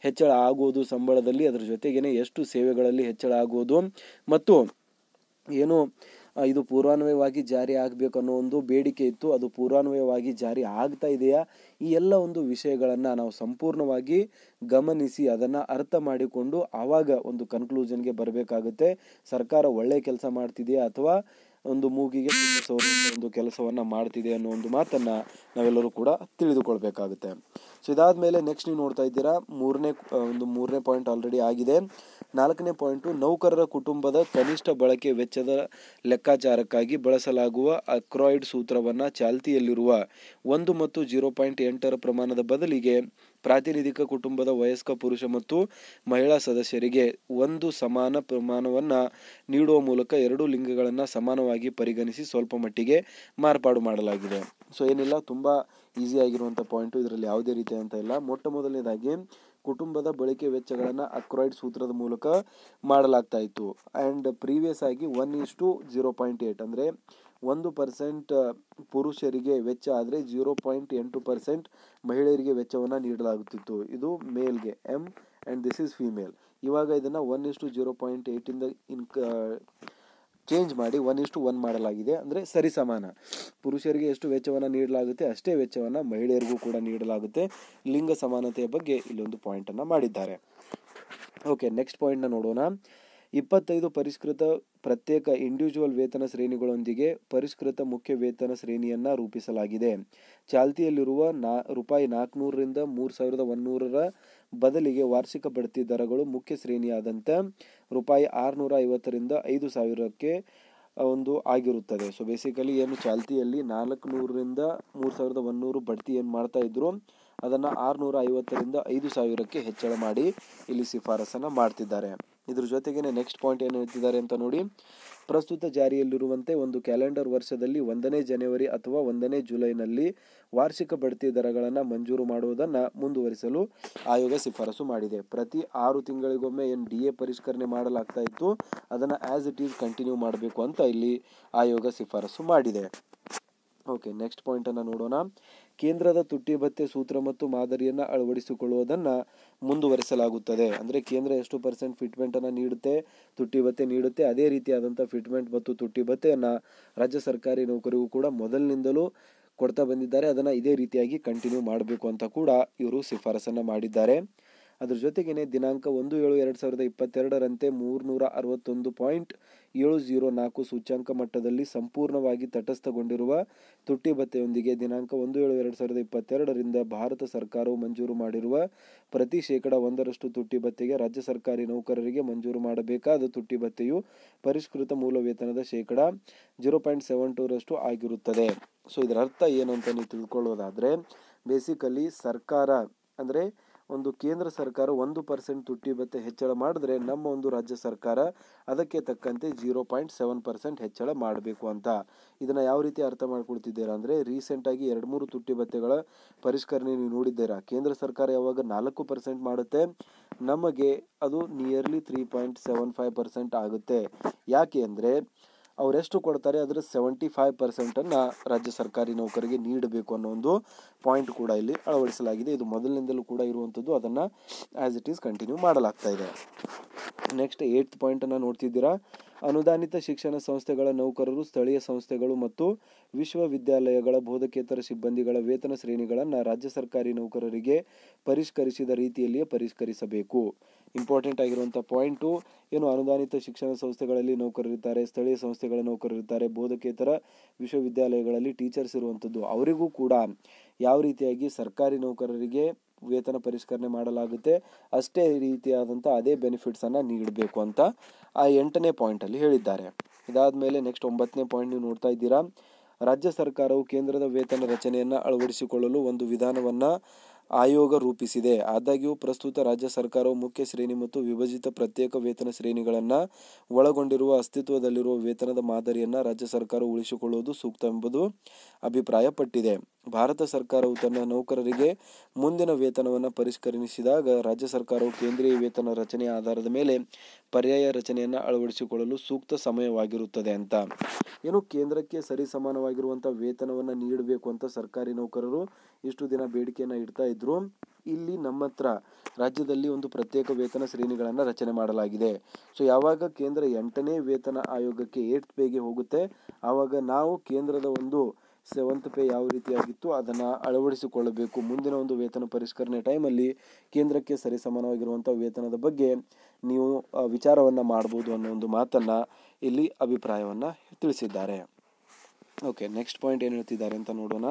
ಹೆಚ್ಚಳ ಆಗುವುದು ಸಂಬಳದಲ್ಲಿ ಅದರ ಜೊತೆಗೇನೆ ಎಷ್ಟು ಸೇವೆಗಳಲ್ಲಿ ಹೆಚ್ಚಳ ಆಗುವುದು ಮತ್ತು ಏನು ಇದು ಪೂರ್ವಾನ್ವಯವಾಗಿ ಜಾರಿ ಆಗಬೇಕು ಅನ್ನೋ ಒಂದು ಬೇಡಿಕೆ ಇತ್ತು ಅದು ಪೂರ್ವಾನ್ವಯವಾಗಿ ಜಾರಿ ಆಗ್ತಾ ಇದೆಯಾ ಈ ಎಲ್ಲ ಒಂದು ವಿಷಯಗಳನ್ನು ನಾವು ಸಂಪೂರ್ಣವಾಗಿ ಗಮನಿಸಿ ಅದನ್ನು ಅರ್ಥ ಮಾಡಿಕೊಂಡು ಆವಾಗ ಒಂದು ಕನ್ಕ್ಲೂಷನ್ಗೆ ಬರಬೇಕಾಗುತ್ತೆ ಸರ್ಕಾರ ಒಳ್ಳೆಯ ಕೆಲಸ ಮಾಡ್ತಿದೆಯಾ ಅಥವಾ ಒಂದು ಮೂಗಿಗೆ ಒಂದು ಕೆಲಸವನ್ನು ಮಾಡ್ತಿದೆ ಅನ್ನೋ ಒಂದು ಮಾತನ್ನು ನಾವೆಲ್ಲರೂ ಕೂಡ ತಿಳಿದುಕೊಳ್ಬೇಕಾಗುತ್ತೆ ಸೊ ಇದಾದ ಮೇಲೆ ನೆಕ್ಸ್ಟ್ ನೀವು ನೋಡ್ತಾ ಇದ್ದೀರಾ ಮೂರನೇ ಒಂದು ಮೂರನೇ ಪಾಯಿಂಟ್ ಆಲ್ರೆಡಿ ಆಗಿದೆ ನಾಲ್ಕನೇ ಪಾಯಿಂಟು ನೌಕರರ ಕುಟುಂಬದ ಕನಿಷ್ಠ ಬಳಕೆ ವೆಚ್ಚದ ಲೆಕ್ಕಾಚಾರಕ್ಕಾಗಿ ಬಳಸಲಾಗುವ ಅಕ್ರಾಯ್ಡ್ ಸೂತ್ರವನ್ನು ಚಾಲ್ತಿಯಲ್ಲಿರುವ ಒಂದು ಮತ್ತು ಜೀರೋ ಪಾಯಿಂಟ್ ಎಂಟರ ಪ್ರಮಾಣದ ಬದಲಿಗೆ ಪ್ರಾತಿನಿಧಿಕ ಕುಟುಂಬದ ವಯಸ್ಕ ಪುರುಷ ಮತ್ತು ಮಹಿಳಾ ಸದಸ್ಯರಿಗೆ ಒಂದು ಸಮಾನ ಪ್ರಮಾಣವನ್ನು ನೀಡುವ ಮೂಲಕ ಎರಡು ಲಿಂಗಗಳನ್ನು ಸಮಾನವಾಗಿ ಪರಿಗಣಿಸಿ ಸ್ವಲ್ಪ ಮಟ್ಟಿಗೆ ಮಾರ್ಪಾಡು ಮಾಡಲಾಗಿದೆ ಸೊ ಏನಿಲ್ಲ ತುಂಬ ಈಸಿಯಾಗಿರುವಂಥ ಪಾಯಿಂಟು ಇದರಲ್ಲಿ ಯಾವುದೇ ರೀತಿ ಅಂತ ಇಲ್ಲ ಮೊಟ್ಟ ಮೊದಲನೇದಾಗಿ ಕುಟುಂಬದ ಬಳಕೆ ವೆಚ್ಚಗಳನ್ನು ಅಕ್ರಾಯ್ಡ್ ಸೂತ್ರದ ಮೂಲಕ ಮಾಡಲಾಗ್ತಾ ಇತ್ತು ಆ್ಯಂಡ್ ಪ್ರೀವಿಯಸ್ ಆಗಿ one is to zero point eight ಅಂದರೆ ಒಂದು ಪರ್ಸೆಂಟ್ ಪುರುಷರಿಗೆ ವೆಚ್ಚ ಆದರೆ ಜೀರೋ ಪಾಯಿಂಟ್ ಎಂಟು ಪರ್ಸೆಂಟ್ ಮಹಿಳೆಯರಿಗೆ ವೆಚ್ಚವನ್ನು ನೀಡಲಾಗುತ್ತಿತ್ತು ಇದು ಮೇಲ್ಗೆ M and this is female ಇವಾಗ ಇದನ್ನು ಒನ್ ಇಷ್ಟು ಜೀರೋ ಪಾಯಿಂಟ್ ಏಯ್ಟಿಂದ ಇನ್ಕ ಚೇಂಜ್ ಮಾಡಿ ಒನ್ ಇಷ್ಟು ಒನ್ ಮಾಡಲಾಗಿದೆ ಅಂದರೆ ಸರಿ ಸಮಾನ ಪುರುಷರಿಗೆ ಎಷ್ಟು ವೆಚ್ಚವನ್ನು ನೀಡಲಾಗುತ್ತೆ ಅಷ್ಟೇ ವೆಚ್ಚವನ್ನು ಮಹಿಳೆಯರಿಗೂ ಕೂಡ ನೀಡಲಾಗುತ್ತೆ ಲಿಂಗ ಸಮಾನತೆಯ ಬಗ್ಗೆ ಇಲ್ಲೊಂದು ಪಾಯಿಂಟನ್ನು ಮಾಡಿದ್ದಾರೆ ಓಕೆ ನೆಕ್ಸ್ಟ್ ಪಾಯಿಂಟ್ನ ನೋಡೋಣ ಇಪ್ಪತ್ತೈದು ಪರಿಷ್ಕೃತ ಪ್ರತ್ಯೇಕ ಇಂಡಿವಿಜುವಲ್ ವೇತನ ಶ್ರೇಣಿಗಳೊಂದಿಗೆ ಪರಿಷ್ಕೃತ ಮುಖ್ಯ ವೇತನ ಶ್ರೇಣಿಯನ್ನು ರೂಪಿಸಲಾಗಿದೆ ಚಾಲ್ತಿಯಲ್ಲಿರುವ ನಾ ರೂಪಾಯಿ ನಾಲ್ಕುನೂರರಿಂದ ಮೂರು ಸಾವಿರದ ಒನ್ನೂರರ ಬದಲಿಗೆ ವಾರ್ಷಿಕ ಬಡ್ತಿ ದರಗಳು ಮುಖ್ಯ ಶ್ರೇಣಿಯಾದಂಥ ರೂಪಾಯಿ ಆರುನೂರ ಐವತ್ತರಿಂದ ಐದು ಸಾವಿರಕ್ಕೆ ಒಂದು ಆಗಿರುತ್ತದೆ ಸೊ ಬೇಸಿಕಲಿ ಏನು ಚಾಲ್ತಿಯಲ್ಲಿ ನಾಲ್ಕು ನೂರರಿಂದ ಮೂರು ಸಾವಿರದ ಒನ್ನೂರು ಬಡ್ತಿ ಏನು ಮಾಡ್ತಾ ಇದ್ರು ಅದನ್ನು ಆರುನೂರ ಐವತ್ತರಿಂದ ಐದು ಸಾವಿರಕ್ಕೆ ಹೆಚ್ಚಳ ಮಾಡಿ ಇಲ್ಲಿ ಶಿಫಾರಸನ್ನು ಮಾಡ್ತಿದ್ದಾರೆ ಇದ್ರ ಜೊತೆಗೇನೆ ನೆಕ್ಸ್ಟ್ ಪಾಯಿಂಟ್ ಏನು ಹೇಳ್ತಿದ್ದಾರೆ ಅಂತ ನೋಡಿ ಪ್ರಸ್ತುತ ಜಾರಿಯಲ್ಲಿರುವಂತೆ ಒಂದು ಕ್ಯಾಲೆಂಡರ್ ವರ್ಷದಲ್ಲಿ ಒಂದನೇ ಜನವರಿ ಅಥವಾ ಒಂದನೇ ಜುಲೈನಲ್ಲಿ ವಾರ್ಷಿಕ ಬಡ್ತಿ ದರಗಳನ್ನು ಮಂಜೂರು ಮಾಡುವುದನ್ನು ಮುಂದುವರಿಸಲು ಆಯೋಗ ಶಿಫಾರಸು ಮಾಡಿದೆ ಪ್ರತಿ ಆರು ತಿಂಗಳಿಗೊಮ್ಮೆ ಏನು ಡಿ ಎ ಪರಿಷ್ಕರಣೆ ಮಾಡಲಾಗ್ತಾ ಇತ್ತು ಅದನ್ನು ಆ್ಯಸ್ ಇಟ್ ಈಸ್ ಕಂಟಿನ್ಯೂ ಮಾಡಬೇಕು ಅಂತ ಇಲ್ಲಿ ಆಯೋಗ ಶಿಫಾರಸು ಮಾಡಿದೆ ಓಕೆ ನೆಕ್ಸ್ಟ್ ಪಾಯಿಂಟನ್ನು ನೋಡೋಣ ಕೇಂದ್ರದ ತುಟ್ಟಿ ಭತ್ತೆ ಸೂತ್ರ ಮತ್ತು ಮಾದರಿಯನ್ನು ಅಳವಡಿಸಿಕೊಳ್ಳುವುದನ್ನು ಮುಂದುವರಿಸಲಾಗುತ್ತದೆ ಅಂದರೆ ಕೇಂದ್ರ ಎಷ್ಟು ಪರ್ಸೆಂಟ್ ಫಿಟ್ಮೆಂಟನ್ನು ನೀಡುತ್ತೆ ತುಟ್ಟಿ ಭತ್ತೆ ನೀಡುತ್ತೆ ಅದೇ ರೀತಿಯಾದಂಥ ಫಿಟ್ಮೆಂಟ್ ಮತ್ತು ತುಟ್ಟಿ ಭತ್ತೆಯನ್ನು ರಾಜ್ಯ ಸರ್ಕಾರಿ ನೌಕರಿಗೂ ಕೂಡ ಮೊದಲಿನಿಂದಲೂ ಕೊಡ್ತಾ ಬಂದಿದ್ದಾರೆ ಅದನ್ನು ಇದೇ ರೀತಿಯಾಗಿ ಕಂಟಿನ್ಯೂ ಮಾಡಬೇಕು ಅಂತ ಕೂಡ ಇವರು ಶಿಫಾರಸನ್ನು ಮಾಡಿದ್ದಾರೆ ಅದರ ಜೊತೆಗೇನೆ ದಿನಾಂಕ ಒಂದು ಏಳು ಎರಡು ಸಾವಿರದ ಇಪ್ಪತ್ತೆರಡರಂತೆ ಮೂರುನೂರ ಅರವತ್ತೊಂದು ಪಾಯಿಂಟ್ ಏಳು ಜೀರೋ ನಾಲ್ಕು ಸೂಚ್ಯಾಂಕ ಮಟ್ಟದಲ್ಲಿ ಸಂಪೂರ್ಣವಾಗಿ ತಟಸ್ಥಗೊಂಡಿರುವ ತುಟ್ಟಿ ಭತ್ತೆಯೊಂದಿಗೆ ದಿನಾಂಕ ಒಂದು ಏಳು ಎರಡು ಸಾವಿರದ ಇಪ್ಪತ್ತೆರಡರಿಂದ ಭಾರತ ಸರ್ಕಾರವು ಮಂಜೂರು ಮಾಡಿರುವ ಪ್ರತಿ ಶೇಕಡ ಒಂದರಷ್ಟು ತುಟ್ಟಿ ಭತ್ತೆಗೆ ರಾಜ್ಯ ಸರ್ಕಾರಿ ನೌಕರರಿಗೆ ಮಂಜೂರು ಮಾಡಬೇಕಾದ ತುಟ್ಟಿ ಭತ್ತೆಯು ಪರಿಷ್ಕೃತ ಮೂಲ ವೇತನದ ಶೇಕಡ ಜೀರೋ ಪಾಯಿಂಟ್ ಸೆವೆನ್ ಟೂರಷ್ಟು ಆಗಿರುತ್ತದೆ ಸೊ ಇದರ ಅರ್ಥ ಏನು ಅಂತ ನೀವು ತಿಳ್ಕೊಳ್ಳೋದಾದರೆ ಬೇಸಿಕಲಿ ಸರ್ಕಾರ ಅಂದರೆ ಒಂದು ಕೇಂದ್ರ ಸರ್ಕಾರ ಒಂದು ಪರ್ಸೆಂಟ್ ತುಟ್ಟಿ ಭತ್ತೆ ಹೆಚ್ಚಳ ಮಾಡಿದ್ರೆ ನಮ್ಮ ಒಂದು ರಾಜ್ಯ ಸರ್ಕಾರ ಅದಕ್ಕೆ ತಕ್ಕಂತೆ ಜೀರೋ ಪಾಯಿಂಟ್ ಸೆವೆನ್ ಪರ್ಸೆಂಟ್ ಹೆಚ್ಚಳ ಮಾಡಬೇಕು ಅಂತ ಇದನ್ನು ಯಾವ ರೀತಿ ಅರ್ಥ ಮಾಡ್ಕೊಳ್ತಿದ್ದೀರಾ ಅಂದರೆ ರೀಸೆಂಟಾಗಿ ಎರಡು ಮೂರು ತುಟ್ಟಿ ಭತ್ತೆಗಳ ಪರಿಷ್ಕರಣೆ ನೀವು ನೋಡಿದ್ದೀರಾ ಕೇಂದ್ರ ಸರ್ಕಾರ ಯಾವಾಗ ನಾಲ್ಕು ಪರ್ಸೆಂಟ್ ಮಾಡುತ್ತೆ ನಮಗೆ ಅದು nearly three point seven five percent ಆಗುತ್ತೆ ಯಾಕೆ ಅಂದರೆ ಅವರೆಷ್ಟು ಕೊಡ್ತಾರೆ ಅದರ ಸೆವೆಂಟಿ ಫೈವ್ ಪರ್ಸೆಂಟನ್ನು ರಾಜ್ಯ ಸರ್ಕಾರಿ ನೌಕರಿಗೆ ನೀಡಬೇಕು ಅನ್ನೋ ಒಂದು ಪಾಯಿಂಟ್ ಕೂಡ ಇಲ್ಲಿ ಅಳವಡಿಸಲಾಗಿದೆ ಇದು ಮೊದಲಿನಿಂದಲೂ ಕೂಡ ಇರುವಂಥದ್ದು ಅದನ್ನು ಆ್ಯಸ್ ಇಟ್ ಈಸ್ ಕಂಟಿನ್ಯೂ ಮಾಡಲಾಗ್ತಾ ಇದೆ ನೆಕ್ಸ್ಟ್ ಏಯ್ತ್ ಪಾಯಿಂಟನ್ನು ನೋಡ್ತಿದ್ದೀರಾ ಅನುದಾನಿತ ಶಿಕ್ಷಣ ಸಂಸ್ಥೆಗಳ ನೌಕರರು ಸ್ಥಳೀಯ ಸಂಸ್ಥೆಗಳು ಮತ್ತು ವಿಶ್ವವಿದ್ಯಾಲಯಗಳ ಬೋಧಕೇತರ ಸಿಬ್ಬಂದಿಗಳ ವೇತನ ಶ್ರೇಣಿಗಳನ್ನು ರಾಜ್ಯ ಸರ್ಕಾರಿ ನೌಕರರಿಗೆ ಪರಿಷ್ಕರಿಸಿದ ರೀತಿಯಲ್ಲಿಯೇ ಪರಿಷ್ಕರಿಸಬೇಕು ಇಂಪಾರ್ಟೆಂಟ್ ಆಗಿರುವಂಥ ಪಾಯಿಂಟು ಏನು ಅನುದಾನಿತ ಶಿಕ್ಷಣ ಸಂಸ್ಥೆಗಳಲ್ಲಿ ನೌಕರರಿರ್ತಾರೆ ಸ್ಥಳೀಯ ಸಂಸ್ಥೆಗಳ ನೌಕರರಿರ್ತಾರೆ ಬೋಧಕೇತರ ವಿಶ್ವವಿದ್ಯಾಲಯಗಳಲ್ಲಿ ಟೀಚರ್ಸ್ ಇರುವಂಥದ್ದು ಅವರಿಗೂ ಕೂಡ ಯಾವ ರೀತಿಯಾಗಿ ಸರ್ಕಾರಿ ನೌಕರರಿಗೆ ವೇತನ ಪರಿಷ್ಕರಣೆ ಮಾಡಲಾಗುತ್ತೆ ಅಷ್ಟೇ ರೀತಿಯಾದಂಥ ಅದೇ ಬೆನಿಫಿಟ್ಸನ್ನು ನೀಡಬೇಕು ಅಂತ ಆ ಎಂಟನೇ ಪಾಯಿಂಟಲ್ಲಿ ಹೇಳಿದ್ದಾರೆ ಇದಾದ ಮೇಲೆ ನೆಕ್ಸ್ಟ್ ಒಂಬತ್ತನೇ ಪಾಯಿಂಟ್ ನೀವು ನೋಡ್ತಾ ಇದ್ದೀರಾ ರಾಜ್ಯ ಸರ್ಕಾರವು ಕೇಂದ್ರದ ವೇತನ ರಚನೆಯನ್ನು ಅಳವಡಿಸಿಕೊಳ್ಳಲು ಒಂದು ವಿಧಾನವನ್ನು ಆಯೋಗ ರೂಪಿಸಿದೆ. ಆದಾಗ್ಯೂ, ಪ್ರಸ್ತುತ ರಾಜ್ಯ ಸರ್ಕಾರವು ಮುಖ್ಯ ಶ್ರೇಣಿ ಮತ್ತು ವಿಭಜಿತ ಪ್ರತ್ಯೇಕ ವೇತನ ಶ್ರೇಣಿಗಳನ್ನು ಒಳಗೊಂಡಿರುವ ಅಸ್ತಿತ್ವದಲ್ಲಿರುವ ವೇತನದ ಮಾದರಿಯನ್ನು ರಾಜ್ಯ ಸರ್ಕಾರವು ಉಳಿಸಿಕೊಳ್ಳುವುದು ಸೂಕ್ತ ಎಂಬುದು ಅಭಿಪ್ರಾಯಪಟ್ಟಿದೆ. ಭಾರತ ಸರ್ಕಾರವು ತನ್ನ ನೌಕರರಿಗೆ ಮುಂದಿನ ವೇತನವನ್ನು ಪರಿಷ್ಕರಿಸಿದಾಗ, ರಾಜ್ಯ ಸರ್ಕಾರವು ಕೇಂದ್ರೀಯ ವೇತನ ರಚನೆಯ ಆಧಾರದ ಮೇಲೆ ಪರ್ಯಾಯ ರಚನೆಯನ್ನು ಅಳವಡಿಸಿಕೊಳ್ಳಲು ಸೂಕ್ತ ಸಮಯವಾಗಿರುತ್ತದೆ ಅಂತ. ಏನು ಕೇಂದ್ರಕ್ಕೆ ಸರಿಸಮಾನವಾಗಿರುವಂಥ ವೇತನವನ್ನು ನೀಡಬೇಕು ಅಂತ ಸರ್ಕಾರಿ ನೌಕರರು ಇಷ್ಟು ದಿನ ಬೇಡಿಕೆಯನ್ನು ಇಡ್ತಾ ಇದ್ರು ಇಲ್ಲಿ ನಮ್ಮ ಹತ್ರ ರಾಜ್ಯದಲ್ಲಿ ಒಂದು ಪ್ರತ್ಯೇಕ ವೇತನ ಶ್ರೇಣಿಗಳನ್ನು ರಚನೆ ಮಾಡಲಾಗಿದೆ ಸೊ ಯಾವಾಗ ಕೇಂದ್ರ ಎಂಟನೇ ವೇತನ ಆಯೋಗಕ್ಕೆ ಏಟ್ ಪೇಗೆ ಹೋಗುತ್ತೆ ಆವಾಗ ನಾವು ಕೇಂದ್ರದ ಒಂದು ಸೆವೆಂತ್ ಪೇ ಯಾವ ರೀತಿಯಾಗಿತ್ತು ಅದನ್ನು ಅಳವಡಿಸಿಕೊಳ್ಳಬೇಕು ಮುಂದಿನ ಒಂದು ವೇತನ ಪರಿಷ್ಕರಣೆ ಟೈಮಲ್ಲಿ ಕೇಂದ್ರಕ್ಕೆ ಸರಿಸಮಾನವಾಗಿರುವಂಥ ವೇತನದ ಬಗ್ಗೆ ನೀವು ವಿಚಾರವನ್ನು ಮಾಡ್ಬೋದು ಅನ್ನೋ ಒಂದು ಮಾತನ್ನು ಇಲ್ಲಿ ಅಭಿಪ್ರಾಯವನ್ನು ತಿಳಿಸಿದ್ದಾರೆ ಓಕೆ ನೆಕ್ಸ್ಟ್ ಪಾಯಿಂಟ್ ಏನು ಹೇಳ್ತಿದ್ದಾರೆ ಅಂತ ನೋಡೋಣ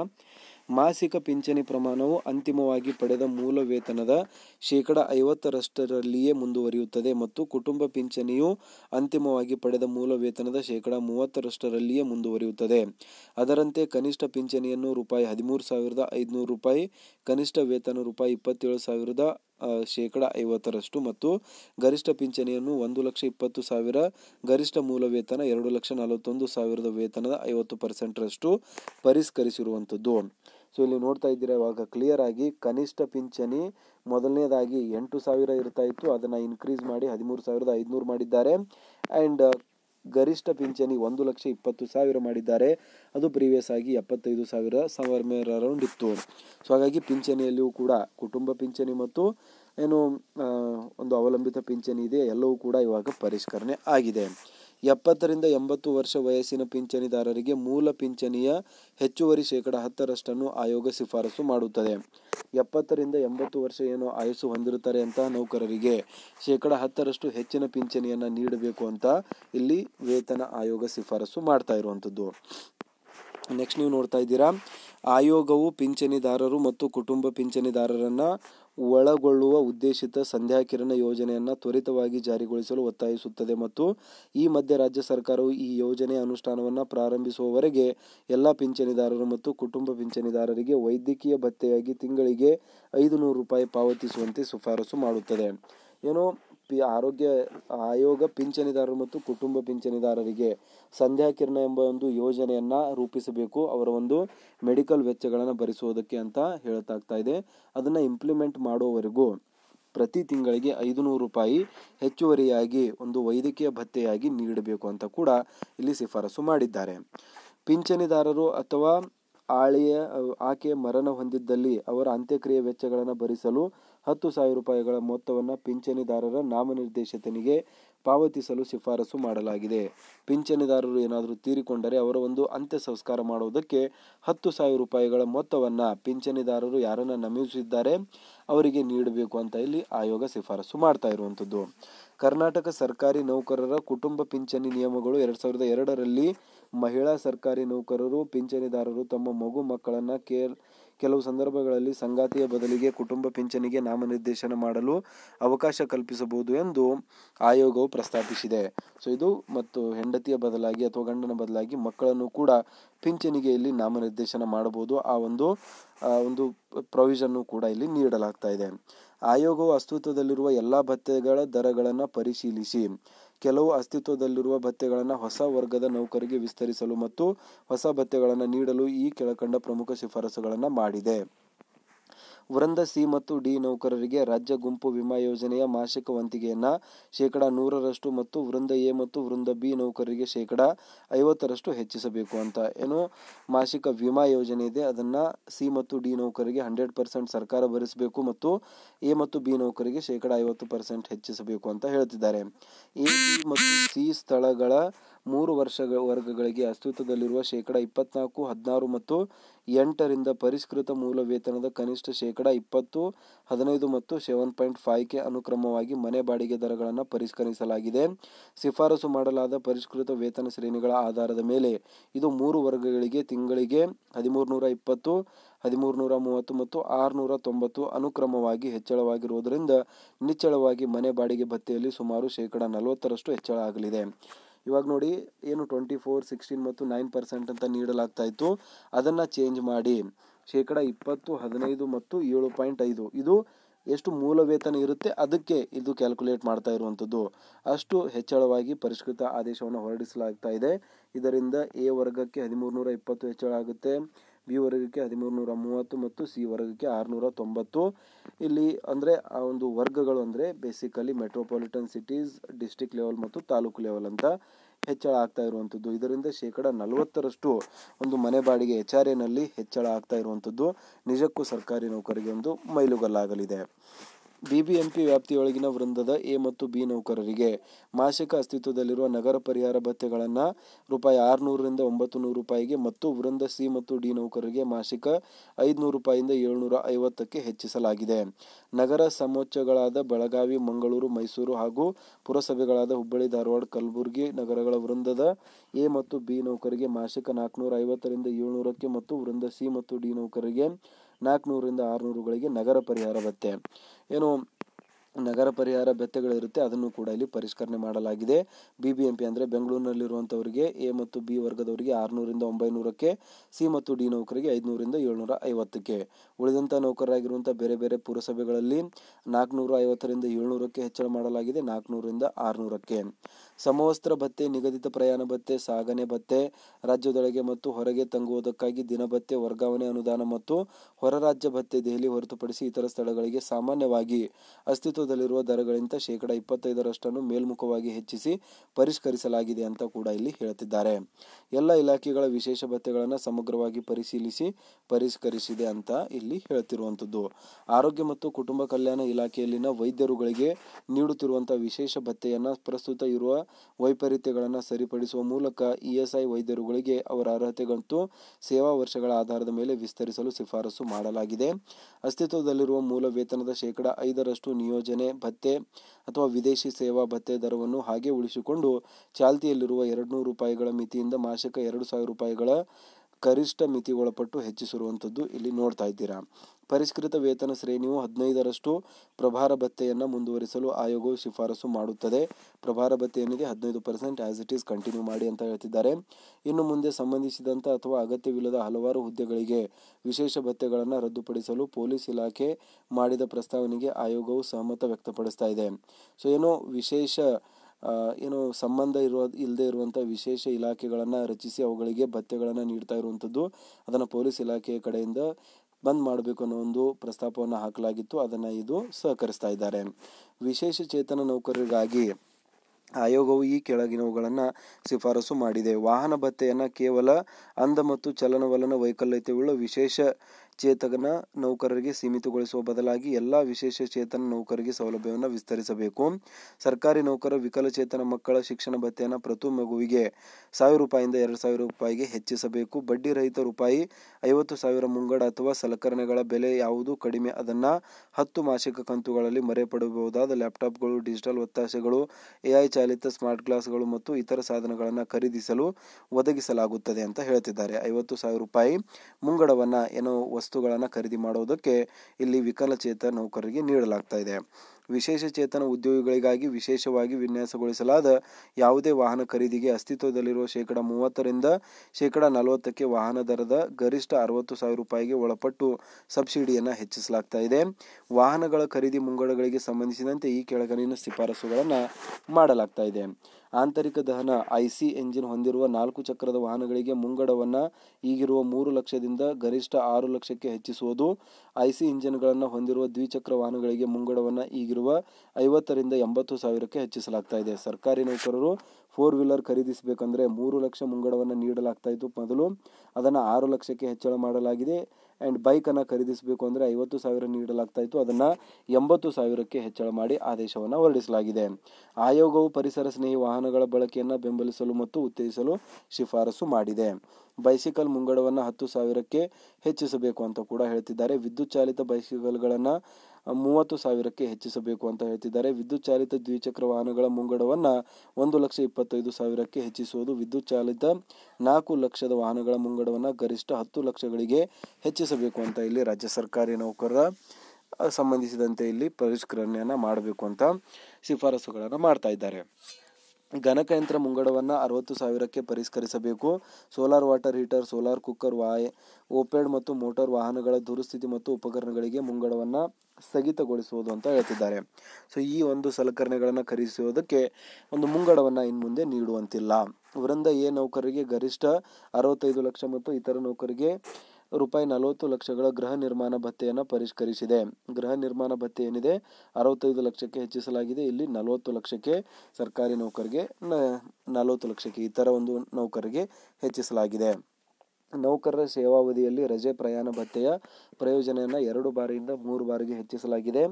ಮಾಸಿಕ ಪಿಂಚಣಿ ಪ್ರಮಾಣವು ಅಂತಿಮವಾಗಿ ಪಡೆದ ಮೂಲ ವೇತನದ ಶೇಕಡ ಐವತ್ತರಷ್ಟರಲ್ಲಿಯೇ ಮುಂದುವರಿಯುತ್ತದೆ ಮತ್ತು ಕುಟುಂಬ ಪಿಂಚಣಿಯು ಅಂತಿಮವಾಗಿ ಪಡೆದ ಮೂಲ ವೇತನದ ಶೇಕಡ ಮೂವತ್ತರಷ್ಟರಲ್ಲಿಯೇ ಮುಂದುವರಿಯುತ್ತದೆ ಅದರಂತೆ ಕನಿಷ್ಠ ಪಿಂಚಣಿಯನ್ನು ರೂಪಾಯಿ ಹದಿಮೂರು ಸಾವಿರದ ಐದುನೂರು ರೂಪಾಯಿ ಕನಿಷ್ಠ ವೇತನ ರೂಪಾಯಿ ಇಪ್ಪತ್ತೇಳು ಸಾವಿರದ ಶೇಕಡ ಐವತ್ತರಷ್ಟು ಮತ್ತು ಗರಿಷ್ಠ ಪಿಂಚಣಿಯನ್ನು ಒಂದು ಲಕ್ಷ ಇಪ್ಪತ್ತು ಸಾವಿರ ಗರಿಷ್ಠ ಮೂಲ ವೇತನ ಎರಡು ಲಕ್ಷ ನಲವತ್ತೊಂದು ಸಾವಿರದ ವೇತನದ ಐವತ್ತು ಪರ್ಸೆಂಟ್ರಷ್ಟು ಪರಿಷ್ಕರಿಸಿರುವಂಥದ್ದು ಸೊ ಇಲ್ಲಿ ನೋಡ್ತಾ ಇದ್ದೀರಾ ಇವಾಗ ಕ್ಲಿಯರ್ ಆಗಿ ಕನಿಷ್ಠ ಪಿಂಚಣಿ ಮೊದಲನೇದಾಗಿ ಎಂಟು ಸಾವಿರ ಇರ್ತಾ ಇತ್ತು ಅದನ್ನು ಇನ್ಕ್ರೀಸ್ ಮಾಡಿ ಹದಿಮೂರು ಸಾವಿರದ ಐದುನೂರು ಮಾಡಿದ್ದಾರೆ ಆ್ಯಂಡ್ ಗರಿಷ್ಠ ಪಿಂಚಣಿ ಒಂದು ಲಕ್ಷ ಇಪ್ಪತ್ತು ಸಾವಿರ ಮಾಡಿದ್ದಾರೆ ಅದು ಪ್ರೀವಿಯಸ್ ಆಗಿ ಎಪ್ಪತ್ತೈದು ಸಾವಿರ ಸಾವಿರ ಅರೌಂಡ್ ಇತ್ತು ಸೊ ಹಾಗಾಗಿ ಪಿಂಚಣಿಯಲ್ಲಿಯೂ ಕೂಡ ಕುಟುಂಬ ಪಿಂಚಣಿ ಮತ್ತು ಏನು ಒಂದು ಅವಲಂಬಿತ ಪಿಂಚಣಿ ಇದೆ ಎಲ್ಲವೂ ಕೂಡ ಇವಾಗ ಪರಿಷ್ಕರಣೆ ಆಗಿದೆ ಎಪ್ಪತ್ತರಿಂದ ಎಂಬತ್ತು ವರ್ಷ ವಯಸ್ಸಿನ ಪಿಂಚಣಿದಾರರಿಗೆ ಮೂಲ ಪಿಂಚಣಿಯ ಹೆಚ್ಚುವರಿ ಶೇಕಡ ಹತ್ತರಷ್ಟನ್ನು ಆಯೋಗ ಶಿಫಾರಸು ಮಾಡುತ್ತದೆ ಎಪ್ಪತ್ತರಿಂದ ಎಂಬತ್ತು ವರ್ಷ ಏನು ಆಯಸ್ಸು ಹೊಂದಿರುತ್ತಾರೆ ಅಂತ ನೌಕರರಿಗೆ ಶೇಕಡ ಹತ್ತರಷ್ಟು ಹೆಚ್ಚಿನ ಪಿಂಚಣಿಯನ್ನು ನೀಡಬೇಕು ಅಂತ ಇಲ್ಲಿ ವೇತನ ಆಯೋಗ ಶಿಫಾರಸು ಮಾಡ್ತಾ ಇರುವಂಥದ್ದು ನೆಕ್ಸ್ಟ್ ನೀವು ನೋಡ್ತಾ ಇದ್ದೀರಾ ಆಯೋಗವು ಪಿಂಚಣಿದಾರರು ಮತ್ತು ಕುಟುಂಬ ಪಿಂಚಣಿದಾರರನ್ನು ಒಳಗೊಳ್ಳುವ ಉದ್ದೇಶಿತ ಸಂಧ್ಯಾಕಿರಣ ಯೋಜನೆಯನ್ನು ತ್ವರಿತವಾಗಿ ಜಾರಿಗೊಳಿಸಲು ಒತ್ತಾಯಿಸುತ್ತದೆ ಮತ್ತು ಈ ಮಧ್ಯೆ ರಾಜ್ಯ ಸರ್ಕಾರವು ಈ ಯೋಜನೆ ಅನುಷ್ಠಾನವನ್ನು ಪ್ರಾರಂಭಿಸುವವರೆಗೆ ಎಲ್ಲ ಪಿಂಚಣಿದಾರರು ಮತ್ತು ಕುಟುಂಬ ಪಿಂಚಣಿದಾರರಿಗೆ ವೈದ್ಯಕೀಯ ಭತ್ಯೆಯಾಗಿ ತಿಂಗಳಿಗೆ ಐದು ನೂರು ರೂಪಾಯಿ ಪಾವತಿಸುವಂತೆ ಶಿಫಾರಸು ಮಾಡುತ್ತದೆ ಏನು ಪಿ ಆರೋಗ್ಯ ಆಯೋಗ ಪಿಂಚಣಿದಾರರು ಮತ್ತು ಕುಟುಂಬ ಪಿಂಚಣಿದಾರರಿಗೆ ಸಂಧ್ಯಾ ಕಿರಣ ಎಂಬ ಒಂದು ಯೋಜನೆಯನ್ನು ರೂಪಿಸಬೇಕು ಅವರ ಒಂದು ಮೆಡಿಕಲ್ ವೆಚ್ಚಗಳನ್ನು ಭರಿಸುವುದಕ್ಕೆ ಅಂತ ಹೇಳ್ತಾಗ್ತಾ ಇದೆ ಅದನ್ನು ಇಂಪ್ಲಿಮೆಂಟ್ ಮಾಡುವವರೆಗೂ ಪ್ರತಿ ತಿಂಗಳಿಗೆ ಐದು ನೂರು ರೂಪಾಯಿ ಹೆಚ್ಚುವರಿಯಾಗಿ ಒಂದು ವೈದ್ಯಕೀಯ ಭತ್ತೆಯಾಗಿ ನೀಡಬೇಕು ಅಂತ ಕೂಡ ಇಲ್ಲಿ ಶಿಫಾರಸು ಮಾಡಿದ್ದಾರೆ ಪಿಂಚಣಿದಾರರು ಅಥವಾ ಆಳಿಯ ಆಕೆ ಮರಣ ಹೊಂದಿದ್ದಲ್ಲಿ ಅವರ ಅಂತ್ಯಕ್ರಿಯೆ ವೆಚ್ಚಗಳನ್ನು ಭರಿಸಲು ಹತ್ತು ಸಾವಿರ ರೂಪಾಯಿಗಳ ಮೊತ್ತವನ್ನು ಪಿಂಚಣಿದಾರರ ನಾಮನಿರ್ದೇಶತನಿಗೆ ಪಾವತಿಸಲು ಶಿಫಾರಸು ಮಾಡಲಾಗಿದೆ ಪಿಂಚಣಿದಾರರು ಏನಾದರೂ ತೀರಿಕೊಂಡರೆ ಅವರ ಒಂದು ಅಂತ್ಯ ಸಂಸ್ಕಾರ ಮಾಡುವುದಕ್ಕೆ ಹತ್ತು ಸಾವಿರ ರೂಪಾಯಿಗಳ ಮೊತ್ತವನ್ನು ಪಿಂಚಣಿದಾರರು ಯಾರನ್ನ ನಮಿಸಿದ್ದಾರೆ ಅವರಿಗೆ ನೀಡಬೇಕು ಅಂತ ಇಲ್ಲಿ ಆಯೋಗ ಶಿಫಾರಸು ಮಾಡ್ತಾ ಇರುವಂಥದ್ದು ಕರ್ನಾಟಕ ಸರ್ಕಾರಿ ನೌಕರರ ಕುಟುಂಬ ಪಿಂಚಣಿ ನಿಯಮಗಳು ಎರಡು ಸಾವಿರದ ಎರಡರಲ್ಲಿ ಮಹಿಳಾ ಸರ್ಕಾರಿ ನೌಕರರು ಪಿಂಚಣಿದಾರರು ತಮ್ಮ ಮಗು ಮಕ್ಕಳನ್ನು ಕೇರ್ ಕೆಲವು ಸಂದರ್ಭಗಳಲ್ಲಿ ಸಂಗಾತಿಯ ಬದಲಿಗೆ ಕುಟುಂಬ ಪಿಂಚಣಿಗೆ ನಾಮನಿರ್ದೇಶನ ಮಾಡಲು ಅವಕಾಶ ಕಲ್ಪಿಸಬಹುದು ಎಂದು ಆಯೋಗವು ಪ್ರಸ್ತಾಪಿಸಿದೆ ಸೊ ಇದು ಮತ್ತು ಹೆಂಡತಿಯ ಬದಲಾಗಿ ಅಥವಾ ಗಂಡನ ಬದಲಾಗಿ ಮಕ್ಕಳನ್ನು ಕೂಡ ಪಿಂಚಣಿಗೆ ಇಲ್ಲಿ ನಾಮನಿರ್ದೇಶನ ಮಾಡಬಹುದು ಆ ಒಂದು ಒಂದು ಪ್ರೊವಿಷನ್ನು ಕೂಡ ಇಲ್ಲಿ ನೀಡಲಾಗ್ತಾ ಇದೆ ಆಯೋಗವು ಅಸ್ತಿತ್ವದಲ್ಲಿರುವ ಎಲ್ಲ ಭತ್ಯೆಗಳ ದರಗಳನ್ನು ಪರಿಶೀಲಿಸಿ ಕೆಲವು ಅಸ್ತಿತ್ವದಲ್ಲಿರುವ ಭತ್ಯೆಗಳನ್ನು ಹೊಸ ವರ್ಗದ ನೌಕರಿಗೆ ವಿಸ್ತರಿಸಲು ಮತ್ತು ಹೊಸ ಭತ್ಯೆಗಳನ್ನು ನೀಡಲು ಈ ಕೆಳಕಂಡ ಪ್ರಮುಖ ಶಿಫಾರಸುಗಳನ್ನು ಮಾಡಿದೆ ವೃಂದ ಸಿ ಮತ್ತು ಡಿ ನೌಕರರಿಗೆ ರಾಜ್ಯ ಗುಂಪು ವಿಮಾ ಯೋಜನೆಯ ಮಾಸಿಕ ವಂತಿಗೆಯನ್ನು ಶೇಕಡ ನೂರರಷ್ಟು ಮತ್ತು ವೃಂದ ಎ ಮತ್ತು ವೃಂದ ಬಿ ನೌಕರರಿಗೆ ಶೇಕಡ ಐವತ್ತರಷ್ಟು ಹೆಚ್ಚಿಸಬೇಕು ಅಂತ ಏನು ಮಾಸಿಕ ವಿಮಾ ಯೋಜನೆ ಇದೆ ಅದನ್ನು ಸಿ ಮತ್ತು ಡಿ ನೌಕರಿಗೆ ಹಂಡ್ರೆಡ್ ಪರ್ಸೆಂಟ್ ಸರ್ಕಾರ ಭರಿಸಬೇಕು ಮತ್ತು ಎ ಮತ್ತು ಬಿ ನೌಕರಿಗೆ ಶೇಕಡ ಐವತ್ತು ಪರ್ಸೆಂಟ್ ಹೆಚ್ಚಿಸಬೇಕು ಅಂತ ಹೇಳ್ತಿದ್ದಾರೆ ಎ ಮತ್ತು ಸಿ ಸ್ಥಳಗಳ ಮೂರು ವರ್ಷ ವರ್ಗಗಳಿಗೆ ಅಸ್ತಿತ್ವದಲ್ಲಿರುವ ಶೇಕಡ ಇಪ್ಪತ್ನಾಲ್ಕು ಹದಿನಾರು ಮತ್ತು ಎಂಟರಿಂದ ಪರಿಷ್ಕೃತ ಮೂಲ ವೇತನದ ಕನಿಷ್ಠ ಶೇಕಡ ಇಪ್ಪತ್ತು ಹದಿನೈದು ಮತ್ತು ಸೆವೆನ್ ಪಾಯಿಂಟ್ ಫೈವ್ಗೆ ಅನುಕ್ರಮವಾಗಿ ಮನೆ ಬಾಡಿಗೆ ದರಗಳನ್ನು ಪರಿಷ್ಕರಿಸಲಾಗಿದೆ ಶಿಫಾರಸು ಮಾಡಲಾದ ಪರಿಷ್ಕೃತ ವೇತನ ಶ್ರೇಣಿಗಳ ಆಧಾರದ ಮೇಲೆ ಇದು ಮೂರು ವರ್ಗಗಳಿಗೆ ತಿಂಗಳಿಗೆ ಹದಿಮೂರುನೂರ ಇಪ್ಪತ್ತು ಹದಿಮೂರುನೂರ ಮೂವತ್ತು ಮತ್ತು ಆರುನೂರ ತೊಂಬತ್ತು ಅನುಕ್ರಮವಾಗಿ ಹೆಚ್ಚಳವಾಗಿರುವುದರಿಂದ ನಿಚ್ಚಳವಾಗಿ ಮನೆ ಬಾಡಿಗೆ ಭತ್ತೆಯಲ್ಲಿ ಸುಮಾರು ಶೇಕಡ ನಲವತ್ತರಷ್ಟು ಹೆಚ್ಚಳ ಆಗಲಿದೆ ಇವಾಗ ನೋಡಿ ಏನು ಟ್ವೆಂಟಿ ಫೋರ್ ಸಿಕ್ಸ್ಟೀನ್ ಮತ್ತು ನೈನ್ ಪರ್ಸೆಂಟ್ ಅಂತ ನೀಡಲಾಗ್ತಾ ಇತ್ತು ಅದನ್ನು ಚೇಂಜ್ ಮಾಡಿ ಶೇಕಡ ಇಪ್ಪತ್ತು ಹದಿನೈದು ಮತ್ತು ಏಳು ಪಾಯಿಂಟ್ ಐದು ಇದು ಎಷ್ಟು ಮೂಲ ವೇತನ ಇರುತ್ತೆ ಅದಕ್ಕೆ ಇದು ಕ್ಯಾಲ್ಕುಲೇಟ್ ಮಾಡ್ತಾ ಇರುವಂಥದ್ದು ಅಷ್ಟು ಹೆಚ್ಚಳವಾಗಿ ಪರಿಷ್ಕೃತ ಆದೇಶವನ್ನು ಹೊರಡಿಸಲಾಗ್ತಾ ಇದೆ ಇದರಿಂದ ಎ ವರ್ಗಕ್ಕೆ ಹದಿಮೂರು ನೂರ ಇಪ್ಪತ್ತು ಹೆಚ್ಚಳ ಆಗುತ್ತೆ ಬಿ ವರ್ಗಕ್ಕೆ ಹದಿಮೂರು ನೂರ ಮೂವತ್ತು ಮತ್ತು ಸಿ ವರ್ಗಕ್ಕೆ ಆರುನೂರ ತೊಂಬತ್ತು ಇಲ್ಲಿ ಅಂದರೆ ಆ ಒಂದು ವರ್ಗಗಳು ಅಂದರೆ basically metropolitan cities district level ಮತ್ತು ತಾಲೂಕು ಲೆವೆಲ್ ಅಂತ ಹೆಚ್ಚಳ ಆಗ್ತಾ ಇರುವಂಥದ್ದು ಇದರಿಂದ ಶೇಕಡ ನಲವತ್ತರಷ್ಟು ಒಂದು ಮನೆ ಬಾಡಿಗೆ ಎಚ್ ಆರ್ ಎನಲ್ಲಿ ಹೆಚ್ಚಳ ಆಗ್ತಾ ಇರುವಂಥದ್ದು ನಿಜಕ್ಕೂ ಸರ್ಕಾರಿ ನೌಕರಿಗೆ ಒಂದು ಮೈಲುಗಲ್ಲಾಗಲಿದೆ ಬಿಬಿಎಂಪಿ ವ್ಯಾಪ್ತಿಯೊಳಗಿನ ವೃಂದದ ಎ ಮತ್ತು ಬಿ ನೌಕರರಿಗೆ ಮಾಸಿಕ ಅಸ್ತಿತ್ವದಲ್ಲಿರುವ ನಗರ ಪರಿಹಾರ ಭತ್ಯೆಗಳನ್ನು ರೂಪಾಯಿ ಆರುನೂರರಿಂದ ಒಂಬತ್ತು ನೂರು ರೂಪಾಯಿಗೆ ಮತ್ತು ವೃಂದ ಸಿ ಮತ್ತು ಡಿ ನೌಕರರಿಗೆ ಮಾಸಿಕ ಐದುನೂರು ರೂಪಾಯಿಯಿಂದ ಏಳ್ನೂರ ಐವತ್ತಕ್ಕೆ ಹೆಚ್ಚಿಸಲಾಗಿದೆ ನಗರ ಸಮೋಚ್ಚಗಳಾದ ಬೆಳಗಾವಿ ಮಂಗಳೂರು ಮೈಸೂರು ಹಾಗೂ ಪುರಸಭೆಗಳಾದ ಹುಬ್ಬಳ್ಳಿ ಧಾರವಾಡ ಕಲಬುರಗಿ ನಗರಗಳ ವೃಂದದ ಎ ಮತ್ತು ಬಿ ನೌಕರಿಗೆ ಮಾಸಿಕ ನಾಲ್ಕುನೂರ ಐವತ್ತರಿಂದ ಏಳ್ನೂರಕ್ಕೆ ಮತ್ತು ವೃಂದ ಸಿ ಮತ್ತು ಡಿ ನೌಕರಿಗೆ ನಾಲ್ಕುನೂರಿಂದ ಆರುನೂರುಗಳಿಗೆ ನಗರ ಪರಿಹಾರ ಭತ್ತೆ ಏನು ನಗರ ಪರಿಹಾರ ಭತ್ತೆಗಳಿರುತ್ತೆ ಅದನ್ನು ಕೂಡ ಇಲ್ಲಿ ಪರಿಷ್ಕರಣೆ ಮಾಡಲಾಗಿದೆ ಬಿ ಬಿ ಎಂ ಪಿ ಅಂದರೆ ಬೆಂಗಳೂರಿನಲ್ಲಿರುವಂಥವರಿಗೆ ಎ ಮತ್ತು ಬಿ ವರ್ಗದವರಿಗೆ ಆರುನೂರಿಂದ ಒಂಬೈನೂರಕ್ಕೆ ಸಿ ಮತ್ತು ಡಿ ನೌಕರಿಗೆ ಐದುನೂರಿಂದ ಏಳ್ನೂರ ಐವತ್ತಕ್ಕೆ ಉಳಿದಂಥ ನೌಕರರಾಗಿರುವಂಥ ಬೇರೆ ಬೇರೆ ಪುರಸಭೆಗಳಲ್ಲಿ ನಾಲ್ಕುನೂರ ಐವತ್ತರಿಂದ ಏಳ್ನೂರಕ್ಕೆ ಹೆಚ್ಚಳ ಮಾಡಲಾಗಿದೆ ನಾಲ್ಕುನೂರಿಂದ ಆರುನೂರಕ್ಕೆ ಸಮವಸ್ತ್ರ ಭತ್ತೆ ನಿಗದಿತ ಪ್ರಯಾಣ ಭತ್ತೆ ಸಾಗಣೆ ಭತ್ತೆ ರಾಜ್ಯದೊಳಗೆ ಮತ್ತು ಹೊರಗೆ ತಂಗುವುದಕ್ಕಾಗಿ ಭತ್ತೆ ವರ್ಗಾವಣೆ ಅನುದಾನ ಮತ್ತು ಹೊರರಾಜ್ಯ ಭತ್ತೆ ದೆಹಲಿ ಹೊರತುಪಡಿಸಿ ಇತರ ಸ್ಥಳಗಳಿಗೆ ಸಾಮಾನ್ಯವಾಗಿ ಅಸ್ತಿತ್ವದಲ್ಲಿರುವ ದರಗಳಿಂದ ಶೇಕಡ ಇಪ್ಪತ್ತೈದರಷ್ಟನ್ನು ಮೇಲ್ಮುಖವಾಗಿ ಹೆಚ್ಚಿಸಿ ಪರಿಷ್ಕರಿಸಲಾಗಿದೆ ಅಂತ ಕೂಡ ಇಲ್ಲಿ ಹೇಳುತ್ತಿದ್ದಾರೆ ಎಲ್ಲ ಇಲಾಖೆಗಳ ವಿಶೇಷ ಭತ್ತೆಗಳನ್ನು ಸಮಗ್ರವಾಗಿ ಪರಿಶೀಲಿಸಿ ಪರಿಷ್ಕರಿಸಿದೆ ಅಂತ ಇಲ್ಲಿ ಹೇಳುತ್ತಿರುವಂಥದ್ದು ಆರೋಗ್ಯ ಮತ್ತು ಕುಟುಂಬ ಕಲ್ಯಾಣ ಇಲಾಖೆಯಲ್ಲಿನ ವೈದ್ಯರುಗಳಿಗೆ ನೀಡುತ್ತಿರುವಂಥ ವಿಶೇಷ ಭತ್ತೆಯನ್ನು ಪ್ರಸ್ತುತ ಇರುವ ವೈಪರೀತ್ಯಗಳನ್ನು ಸರಿಪಡಿಸುವ ಮೂಲಕ ಇಎಸ್ಐ ವೈದ್ಯರುಗಳಿಗೆ ಅವರ ಅರ್ಹತೆ ಸೇವಾ ವರ್ಷಗಳ ಆಧಾರದ ಮೇಲೆ ವಿಸ್ತರಿಸಲು ಶಿಫಾರಸು ಮಾಡಲಾಗಿದೆ ಅಸ್ತಿತ್ವದಲ್ಲಿರುವ ಮೂಲ ವೇತನದ ಶೇಕಡ ಐದರಷ್ಟು ನಿಯೋಜನೆ ಭತ್ತೆ ಅಥವಾ ವಿದೇಶಿ ಸೇವಾ ಭತ್ತೆ ದರವನ್ನು ಹಾಗೆ ಉಳಿಸಿಕೊಂಡು ಚಾಲ್ತಿಯಲ್ಲಿರುವ ಎರಡುನೂರು ರೂಪಾಯಿಗಳ ಮಿತಿಯಿಂದ ಮಾಸಿಕ ಎರಡು ಸಾವಿರ ರೂಪಾಯಿಗಳ ಮಿತಿ ಒಳಪಟ್ಟು ಹೆಚ್ಚಿಸಿರುವಂಥದ್ದು ಇಲ್ಲಿ ನೋಡ್ತಾ ಇದ್ದೀರಾ ಪರಿಷ್ಕೃತ ವೇತನ ಶ್ರೇಣಿಯು ಹದಿನೈದರಷ್ಟು ಪ್ರಭಾರ ಭತ್ಯೆಯನ್ನು ಮುಂದುವರಿಸಲು ಆಯೋಗವು ಶಿಫಾರಸು ಮಾಡುತ್ತದೆ ಪ್ರಭಾರ ಭತ್ಯೆ ಹದಿನೈದು percent as it is continue ಮಾಡಿ ಅಂತ ಹೇಳ್ತಿದ್ದಾರೆ ಇನ್ನು ಮುಂದೆ ಸಂಬಂಧಿಸಿದಂಥ ಅಥವಾ ಅಗತ್ಯವಿಲ್ಲದ ಹಲವಾರು ಹುದ್ದೆಗಳಿಗೆ ವಿಶೇಷ ಭತ್ಯೆಗಳನ್ನು ರದ್ದುಪಡಿಸಲು ಪೊಲೀಸ್ ಇಲಾಖೆ ಮಾಡಿದ ಪ್ರಸ್ತಾವನೆಗೆ ಆಯೋಗವು ಸಹಮತ ವ್ಯಕ್ತಪಡಿಸ್ತಾ ಇದೆ ಸೊ ಏನು ವಿಶೇಷ ಏನು ಸಂಬಂಧ ಇರುವ ಇಲ್ಲದೆ ಇರುವಂಥ ವಿಶೇಷ ಇಲಾಖೆಗಳನ್ನು ರಚಿಸಿ ಅವುಗಳಿಗೆ ಭತ್ಯೆಗಳನ್ನು ನೀಡ್ತಾ ಇರುವಂಥದ್ದು ಅದನ್ನು ಪೊಲೀಸ್ ಇಲಾಖೆಯ ಕಡೆಯಿಂದ ಬಂದ್ ಮಾಡಬೇಕು ಅನ್ನೋ ಒಂದು ಪ್ರಸ್ತಾಪವನ್ನು ಹಾಕಲಾಗಿತ್ತು ಅದನ್ನು ಇದು ಸಹಕರಿಸ್ತಾ ಇದ್ದಾರೆ ವಿಶೇಷ ಚೇತನ ನೌಕರರಿಗಾಗಿ ಆಯೋಗವು ಈ ಕೆಳಗಿನವುಗಳನ್ನು ಶಿಫಾರಸು ಮಾಡಿದೆ ವಾಹನ ಭತ್ತೆಯನ್ನು ಕೇವಲ ಅಂದ ಮತ್ತು ಚಲನವಲನ ವೈಕಲ್ಯತೆಯುಳ್ಳ ವಿಶೇಷ ಚೇತನ ನೌಕರರಿಗೆ ಸೀಮಿತಗೊಳಿಸುವ ಬದಲಾಗಿ ಎಲ್ಲ ವಿಶೇಷ ಚೇತನ ನೌಕರರಿಗೆ ಸೌಲಭ್ಯವನ್ನು ವಿಸ್ತರಿಸಬೇಕು ಸರ್ಕಾರಿ ನೌಕರ ವಿಕಲಚೇತನ ಮಕ್ಕಳ ಶಿಕ್ಷಣ ಭತ್ಯೆಯನ್ನು ಪ್ರತಿ ಮಗುವಿಗೆ ಸಾವಿರ ರೂಪಾಯಿಂದ ಎರಡು ಸಾವಿರ ರೂಪಾಯಿಗೆ ಹೆಚ್ಚಿಸಬೇಕು ಬಡ್ಡಿ ರಹಿತ ರೂಪಾಯಿ ಐವತ್ತು ಸಾವಿರ ಮುಂಗಡ ಅಥವಾ ಸಲಕರಣೆಗಳ ಬೆಲೆ ಯಾವುದು ಕಡಿಮೆ ಅದನ್ನು ಹತ್ತು ಮಾಸಿಕ ಕಂತುಗಳಲ್ಲಿ ಮರೆಪಡಬಹುದಾದ ಲ್ಯಾಪ್ಟಾಪ್ಗಳು ಡಿಜಿಟಲ್ ಒತ್ತಾಸೆಗಳು ಎಐ ಚಾಲಿತ ಸ್ಮಾರ್ಟ್ ಗ್ಲಾಸ್ಗಳು ಮತ್ತು ಇತರ ಸಾಧನಗಳನ್ನು ಖರೀದಿಸಲು ಒದಗಿಸಲಾಗುತ್ತದೆ ಅಂತ ಹೇಳ್ತಿದ್ದಾರೆ ಐವತ್ತು ಸಾವಿರ ರೂಪಾಯಿ ಮುಂಗಡವನ್ನು ಏನೋ ವಸ್ತುಗಳನ್ನು ಖರೀದಿ ಮಾಡುವುದಕ್ಕೆ ಇಲ್ಲಿ ವಿಕಲಚೇತ ನೌಕರರಿಗೆ ನೀಡಲಾಗ್ತಾ ಇದೆ ವಿಶೇಷ ಚೇತನ ಉದ್ಯೋಗಿಗಳಿಗಾಗಿ ವಿಶೇಷವಾಗಿ ವಿನ್ಯಾಸಗೊಳಿಸಲಾದ ಯಾವುದೇ ವಾಹನ ಖರೀದಿಗೆ ಅಸ್ತಿತ್ವದಲ್ಲಿರುವ ಶೇಕಡ ಮೂವತ್ತರಿಂದ ಶೇಕಡ ನಲವತ್ತಕ್ಕೆ ವಾಹನ ದರದ ಗರಿಷ್ಠ ಅರವತ್ತು ಸಾವಿರ ರೂಪಾಯಿಗೆ ಒಳಪಟ್ಟು ಸಬ್ಸಿಡಿಯನ್ನು ಹೆಚ್ಚಿಸಲಾಗ್ತಾ ಇದೆ ವಾಹನಗಳ ಖರೀದಿ ಮುಂಗಡಗಳಿಗೆ ಸಂಬಂಧಿಸಿದಂತೆ ಈ ಕೆಳಗಿನ ಶಿಫಾರಸುಗಳನ್ನು ಮಾಡಲಾಗ್ತಾ ಇದೆ ಆಂತರಿಕ ದಹನ ಐ ಸಿ ಎಂಜಿನ್ ಹೊಂದಿರುವ ನಾಲ್ಕು ಚಕ್ರದ ವಾಹನಗಳಿಗೆ ಮುಂಗಡವನ್ನು ಈಗಿರುವ ಮೂರು ಲಕ್ಷದಿಂದ ಗರಿಷ್ಠ ಆರು ಲಕ್ಷಕ್ಕೆ ಹೆಚ್ಚಿಸುವುದು ಐ ಸಿ ಇಂಜಿನ್ಗಳನ್ನು ಹೊಂದಿರುವ ದ್ವಿಚಕ್ರ ವಾಹನಗಳಿಗೆ ಮುಂಗಡವನ್ನು ಈಗಿರುವ ಐವತ್ತರಿಂದ ಎಂಬತ್ತು ಸಾವಿರಕ್ಕೆ ಹೆಚ್ಚಿಸಲಾಗ್ತಾ ಇದೆ ಸರ್ಕಾರಿ ನೌಕರರು ಫೋರ್ ವೀಲರ್ ಖರೀದಿಸಬೇಕಂದ್ರೆ ಮೂರು ಲಕ್ಷ ಮುಂಗಡವನ್ನು ನೀಡಲಾಗ್ತಾಯಿತ್ತು ಮೊದಲು ಅದನ್ನು ಆರು ಲಕ್ಷಕ್ಕೆ ಹೆಚ್ಚಳ ಮಾಡಲಾಗಿದೆ ಆ್ಯಂಡ್ ಬೈಕನ್ನು ಖರೀದಿಸಬೇಕು ಅಂದರೆ ಐವತ್ತು ಸಾವಿರ ನೀಡಲಾಗ್ತಾಯಿತ್ತು ಅದನ್ನು ಎಂಬತ್ತು ಸಾವಿರಕ್ಕೆ ಹೆಚ್ಚಳ ಮಾಡಿ ಆದೇಶವನ್ನು ಹೊರಡಿಸಲಾಗಿದೆ ಆಯೋಗವು ಪರಿಸರ ಸ್ನೇಹಿ ವಾಹನಗಳ ಬಳಕೆಯನ್ನು ಬೆಂಬಲಿಸಲು ಮತ್ತು ಉತ್ತೇಜಿಸಲು ಶಿಫಾರಸು ಮಾಡಿದೆ ಬೈಸಿಕಲ್ ಮುಂಗಡವನ್ನು ಹತ್ತು ಸಾವಿರಕ್ಕೆ ಹೆಚ್ಚಿಸಬೇಕು ಅಂತ ಕೂಡ ಹೇಳ್ತಿದ್ದಾರೆ ವಿದ್ಯುತ್ ಚಾಲಿತ ಬೈಸಿಕಲ್ಗಳನ್ನು ಮೂವತ್ತು ಸಾವಿರಕ್ಕೆ ಹೆಚ್ಚಿಸಬೇಕು ಅಂತ ಹೇಳ್ತಿದ್ದಾರೆ ವಿದ್ಯುತ್ ಚಾಲಿತ ದ್ವಿಚಕ್ರ ವಾಹನಗಳ ಮುಂಗಡವನ್ನು ಒಂದು ಲಕ್ಷ ಇಪ್ಪತ್ತು ಇಪ್ಪತ್ತೈದು ಸಾವಿರಕ್ಕೆ ಹೆಚ್ಚಿಸುವುದು ವಿದ್ಯುತ್ ಚಾಲಿತ ನಾಲ್ಕು ಲಕ್ಷದ ವಾಹನಗಳ ಮುಂಗಡವನ್ನು ಗರಿಷ್ಠ ಹತ್ತು ಲಕ್ಷಗಳಿಗೆ ಹೆಚ್ಚಿಸಬೇಕು ಅಂತ ಇಲ್ಲಿ ರಾಜ್ಯ ಸರ್ಕಾರಿ ನೌಕರರ ಸಂಬಂಧಿಸಿದಂತೆ ಇಲ್ಲಿ ಪರಿಷ್ಕರಣೆಯನ್ನು ಮಾಡಬೇಕು ಅಂತ ಶಿಫಾರಸುಗಳನ್ನು ಮಾಡ್ತಾ ಇದ್ದಾರೆ ಗಣಕಯಂತ್ರ ಮುಂಗಡವನ್ನು ಅರವತ್ತು ಸಾವಿರಕ್ಕೆ ಪರಿಷ್ಕರಿಸಬೇಕು solar water heater solar cooker ವಾಯ್ ಓಪೆಡ್ ಮತ್ತು ಮೋಟಾರ್ ವಾಹನಗಳ ದುರಸ್ಥಿತಿ ಮತ್ತು ಉಪಕರಣಗಳಿಗೆ ಮುಂಗಡವನ್ನು ಸ್ಥಗಿತಗೊಳಿಸುವುದು ಅಂತ ಹೇಳ್ತಿದ್ದಾರೆ ಸೊ ಈ ಒಂದು ಸಲಕರಣೆಗಳನ್ನು ಖರೀದಿಸುವುದಕ್ಕೆ ಒಂದು ಮುಂಗಡವನ್ನು ಇನ್ನು ಮುಂದೆ ನೀಡುವಂತಿಲ್ಲ ವೃಂದ ಎ ನೌಕರರಿಗೆ ಗರಿಷ್ಠ ಅರವತ್ತೈದು ಲಕ್ಷ ಮತ್ತು ಇತರ ನೌಕರಿಗೆ ರೂಪಾಯಿ ನಲವತ್ತು ಲಕ್ಷಗಳ ಗೃಹ ನಿರ್ಮಾಣ ಭತ್ಯೆಯನ್ನು ಪರಿಷ್ಕರಿಸಿದೆ ಗೃಹ ನಿರ್ಮಾಣ ಭತ್ಯೆ ಏನಿದೆ ಅರವತ್ತೈದು ಲಕ್ಷಕ್ಕೆ ಹೆಚ್ಚಿಸಲಾಗಿದೆ ಇಲ್ಲಿ ನಲವತ್ತು ಲಕ್ಷಕ್ಕೆ ಸರ್ಕಾರಿ ನೌಕರಿಗೆ ನಲವತ್ತು ಲಕ್ಷಕ್ಕೆ ಇತರ ಒಂದು ನೌಕರಿಗೆ ಹೆಚ್ಚಿಸಲಾಗಿದೆ ನೌಕರರ ಸೇವಾವಧಿಯಲ್ಲಿ ರಜೆ ಪ್ರಯಾಣ ಭತ್ತೆಯ ಪ್ರಯೋಜನೆಯನ್ನು ಎರಡು ಬಾರಿಯಿಂದ ಮೂರು ಬಾರಿಗೆ ಹೆಚ್ಚಿಸಲಾಗಿದೆ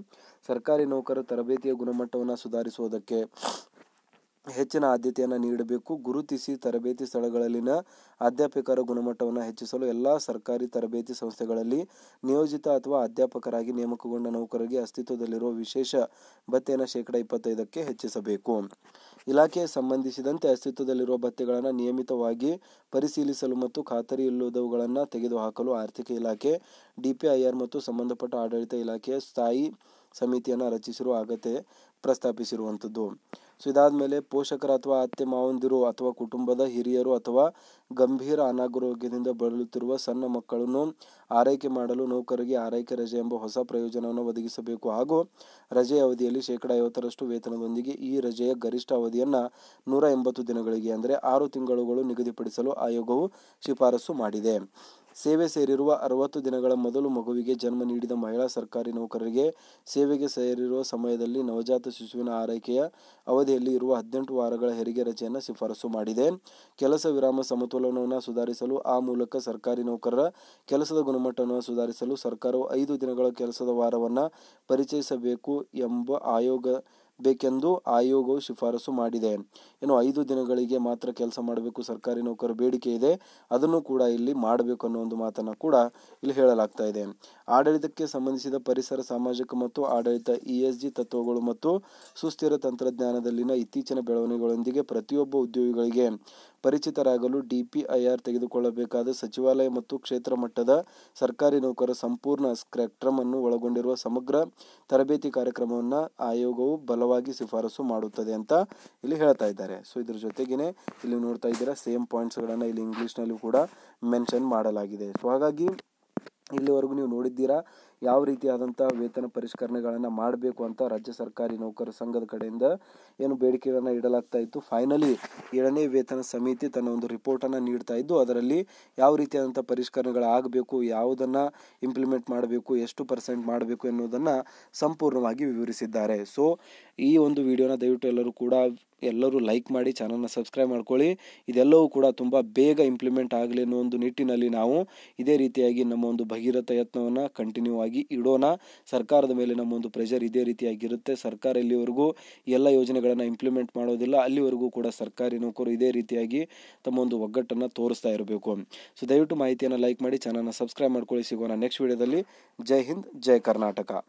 ಸರ್ಕಾರಿ ನೌಕರರ ತರಬೇತಿಯ ಗುಣಮಟ್ಟವನ್ನು ಸುಧಾರಿಸುವುದಕ್ಕೆ ಹೆಚ್ಚಿನ ಆದ್ಯತೆಯನ್ನು ನೀಡಬೇಕು ಗುರುತಿಸಿ ತರಬೇತಿ ಸ್ಥಳಗಳಲ್ಲಿನ ಅಧ್ಯಾಪಕರ ಗುಣಮಟ್ಟವನ್ನು ಹೆಚ್ಚಿಸಲು ಎಲ್ಲ ಸರ್ಕಾರಿ ತರಬೇತಿ ಸಂಸ್ಥೆಗಳಲ್ಲಿ ನಿಯೋಜಿತ ಅಥವಾ ಅಧ್ಯಾಪಕರಾಗಿ ನೇಮಕಗೊಂಡ ನೌಕರರಿಗೆ ಅಸ್ತಿತ್ವದಲ್ಲಿರುವ ವಿಶೇಷ ಭತ್ತೆಯನ್ನು ಶೇಕಡ ಇಪ್ಪತ್ತೈದಕ್ಕೆ ಹೆಚ್ಚಿಸಬೇಕು ಇಲಾಖೆ ಸಂಬಂಧಿಸಿದಂತೆ ಅಸ್ತಿತ್ವದಲ್ಲಿರುವ ಭತ್ತೆಗಳನ್ನು ನಿಯಮಿತವಾಗಿ ಪರಿಶೀಲಿಸಲು ಮತ್ತು ಖಾತರಿ ಇಲ್ಲದವುಗಳನ್ನು ತೆಗೆದುಹಾಕಲು ಆರ್ಥಿಕ ಇಲಾಖೆ ಡಿಪಿಐಆರ್ ಮತ್ತು ಸಂಬಂಧಪಟ್ಟ ಆಡಳಿತ ಇಲಾಖೆಯ ಸ್ಥಾಯಿ ಸಮಿತಿಯನ್ನು ರಚಿಸಿರುವ ಅಗತ್ಯ ಪ್ರಸ್ತಾಪಿಸಿರುವಂಥದ್ದು ಸೊ ಇದಾದಮೇಲೆ ಪೋಷಕರು ಅಥವಾ ಅತ್ತೆ ಮಾವಂದಿರು ಅಥವಾ ಕುಟುಂಬದ ಹಿರಿಯರು ಅಥವಾ ಗಂಭೀರ ಅನಾರೋಗ್ಯದಿಂದ ಬಳಲುತ್ತಿರುವ ಸಣ್ಣ ಮಕ್ಕಳನ್ನು ಆರೈಕೆ ಮಾಡಲು ನೌಕರಿಗೆ ಆರೈಕೆ ರಜೆ ಎಂಬ ಹೊಸ ಪ್ರಯೋಜನವನ್ನು ಒದಗಿಸಬೇಕು ಹಾಗೂ ರಜೆಯ ಅವಧಿಯಲ್ಲಿ ಶೇಕಡ ಐವತ್ತರಷ್ಟು ವೇತನದೊಂದಿಗೆ ಈ ರಜೆಯ ಗರಿಷ್ಠ ಅವಧಿಯನ್ನು ನೂರ ಎಂಬತ್ತು ದಿನಗಳಿಗೆ ಅಂದರೆ ಆರು ತಿಂಗಳುಗಳು ನಿಗದಿಪಡಿಸಲು ಆಯೋಗವು ಶಿಫಾರಸು ಮಾಡಿದೆ ಸೇವೆ ಸೇರಿರುವ ಅರವತ್ತು ದಿನಗಳ ಮೊದಲು ಮಗುವಿಗೆ ಜನ್ಮ ನೀಡಿದ ಮಹಿಳಾ ಸರ್ಕಾರಿ ನೌಕರರಿಗೆ ಸೇವೆಗೆ ಸೇರಿರುವ ಸಮಯದಲ್ಲಿ ನವಜಾತ ಶಿಶುವಿನ ಆರೈಕೆಯ ಅವಧಿಯಲ್ಲಿ ಇರುವ ಹದಿನೆಂಟು ವಾರಗಳ ಹೆರಿಗೆ ರಜೆಯನ್ನು ಶಿಫಾರಸು ಮಾಡಿದೆ ಕೆಲಸ ವಿರಾಮ ಸಮತೋಲನವನ್ನು ಸುಧಾರಿಸಲು ಆ ಮೂಲಕ ಸರ್ಕಾರಿ ನೌಕರರ ಕೆಲಸದ ಗುಣಮಟ್ಟವನ್ನು ಸುಧಾರಿಸಲು ಸರ್ಕಾರವು ಐದು ದಿನಗಳ ಕೆಲಸದ ವಾರವನ್ನು ಪರಿಚಯಿಸಬೇಕು ಎಂಬ ಆಯೋಗ ಬೇಕೆಂದು ಆಯೋಗವು ಶಿಫಾರಸು ಮಾಡಿದೆ ಏನು ಐದು ದಿನಗಳಿಗೆ ಮಾತ್ರ ಕೆಲಸ ಮಾಡಬೇಕು ಸರ್ಕಾರಿ ನೌಕರ ಬೇಡಿಕೆ ಇದೆ ಅದನ್ನು ಕೂಡ ಇಲ್ಲಿ ಮಾಡಬೇಕು ಅನ್ನೋ ಒಂದು ಮಾತನ್ನು ಕೂಡ ಇಲ್ಲಿ ಹೇಳಲಾಗ್ತಾ ಇದೆ ಆಡಳಿತಕ್ಕೆ ಸಂಬಂಧಿಸಿದ ಪರಿಸರ ಸಾಮಾಜಿಕ ಮತ್ತು ಆಡಳಿತ ಇಎಸ್ಜಿ e ತತ್ವಗಳು ಮತ್ತು ಸುಸ್ಥಿರ ತಂತ್ರಜ್ಞಾನದಲ್ಲಿನ ಇತ್ತೀಚಿನ ಬೆಳವಣಿಗೆಗಳೊಂದಿಗೆ ಪ್ರತಿಯೊಬ್ಬ ಉದ್ಯೋಗಿಗಳಿಗೆ ಪರಿಚಿತರಾಗಲು ಡಿಪಿಐಆರ್ ತೆಗೆದುಕೊಳ್ಳಬೇಕಾದ ಸಚಿವಾಲಯ ಮತ್ತು ಕ್ಷೇತ್ರ ಮಟ್ಟದ ಸರ್ಕಾರಿ ನೌಕರರ ಸಂಪೂರ್ಣ ಸ್ಕ್ರೆಕ್ಟ್ರಮ್ ಅನ್ನು ಒಳಗೊಂಡಿರುವ ಸಮಗ್ರ ತರಬೇತಿ ಕಾರ್ಯಕ್ರಮವನ್ನು ಆಯೋಗವು ಬಲವಾಗಿ ಶಿಫಾರಸು ಮಾಡುತ್ತದೆ ಅಂತ ಇಲ್ಲಿ ಹೇಳ್ತಾ ಇದ್ದಾರೆ ಸೊ ಇದ್ರ ಜೊತೆಗೇನೆ ಇಲ್ಲಿ ನೋಡ್ತಾ ಇದ್ದೀರಾ ಸೇಮ್ ಪಾಯಿಂಟ್ಸ್ಗಳನ್ನು ಇಲ್ಲಿ ಇಂಗ್ಲೀಷ್ನಲ್ಲೂ ಕೂಡ ಮೆನ್ಷನ್ ಮಾಡಲಾಗಿದೆ ಸೊ ಹಾಗಾಗಿ ಇಲ್ಲಿವರೆಗೂ ನೀವು ನೋಡಿದ್ದೀರಾ ಯಾವ ರೀತಿಯಾದಂಥ ವೇತನ ಪರಿಷ್ಕರಣೆಗಳನ್ನು ಮಾಡಬೇಕು ಅಂತ ರಾಜ್ಯ ಸರ್ಕಾರಿ ನೌಕರ ಸಂಘದ ಕಡೆಯಿಂದ ಏನು ಬೇಡಿಕೆಗಳನ್ನು ಇಡಲಾಗ್ತಾ ಇತ್ತು ಫೈನಲಿ ಏಳನೇ ವೇತನ ಸಮಿತಿ ತನ್ನ ಒಂದು ರಿಪೋರ್ಟನ್ನು ನೀಡ್ತಾ ಇದ್ದು ಅದರಲ್ಲಿ ಯಾವ ರೀತಿಯಾದಂಥ ಪರಿಷ್ಕರಣೆಗಳು ಆಗಬೇಕು ಯಾವುದನ್ನು ಇಂಪ್ಲಿಮೆಂಟ್ ಮಾಡಬೇಕು ಎಷ್ಟು ಪರ್ಸೆಂಟ್ ಮಾಡಬೇಕು ಎನ್ನುವುದನ್ನು ಸಂಪೂರ್ಣವಾಗಿ ವಿವರಿಸಿದ್ದಾರೆ ಸೊ ಈ ಒಂದು ವಿಡಿಯೋನ ದಯವಿಟ್ಟು ಎಲ್ಲರೂ ಕೂಡ ಎಲ್ಲರೂ ಲೈಕ್ ಮಾಡಿ ಚಾನಲ್ನ ಸಬ್ಸ್ಕ್ರೈಬ್ ಮಾಡ್ಕೊಳ್ಳಿ ಇದೆಲ್ಲವೂ ಕೂಡ ತುಂಬ ಬೇಗ ಇಂಪ್ಲಿಮೆಂಟ್ ಆಗಲಿ ಅನ್ನೋ ಒಂದು ನಿಟ್ಟಿನಲ್ಲಿ ನಾವು ಇದೇ ರೀತಿಯಾಗಿ ನಮ್ಮ ಒಂದು ಭಗೀರಥ ಯತ್ನವನ್ನು ಕಂಟಿನ್ಯೂ ಆಗಿ ಆಗಿ ಇಡೋಣ ಸರ್ಕಾರದ ಮೇಲೆ ನಮ್ಮೊಂದು ಪ್ರೆಷರ್ ಇದೇ ರೀತಿಯಾಗಿರುತ್ತೆ ಸರ್ಕಾರ ಇಲ್ಲಿವರೆಗೂ ಎಲ್ಲ ಯೋಜನೆಗಳನ್ನು ಇಂಪ್ಲಿಮೆಂಟ್ ಮಾಡೋದಿಲ್ಲ ಅಲ್ಲಿವರೆಗೂ ಕೂಡ ಸರ್ಕಾರಿ ನೌಕರು ಇದೇ ರೀತಿಯಾಗಿ ತಮ್ಮ ಒಂದು ಒಗ್ಗಟ್ಟನ್ನು ತೋರಿಸ್ತಾ ಇರಬೇಕು ಸೊ ದಯವಿಟ್ಟು ಮಾಹಿತಿಯನ್ನು ಲೈಕ್ ಮಾಡಿ ಚಾನಲ್ನ ಸಬ್ಸ್ಕ್ರೈಬ್ ಮಾಡ್ಕೊಳ್ಳಿ ಸಿಗೋಣ ನೆಕ್ಸ್ಟ್ ವಿಡಿಯೋದಲ್ಲಿ ಜೈ ಹಿಂದ್ ಜೈ ಕರ್ನಾಟಕ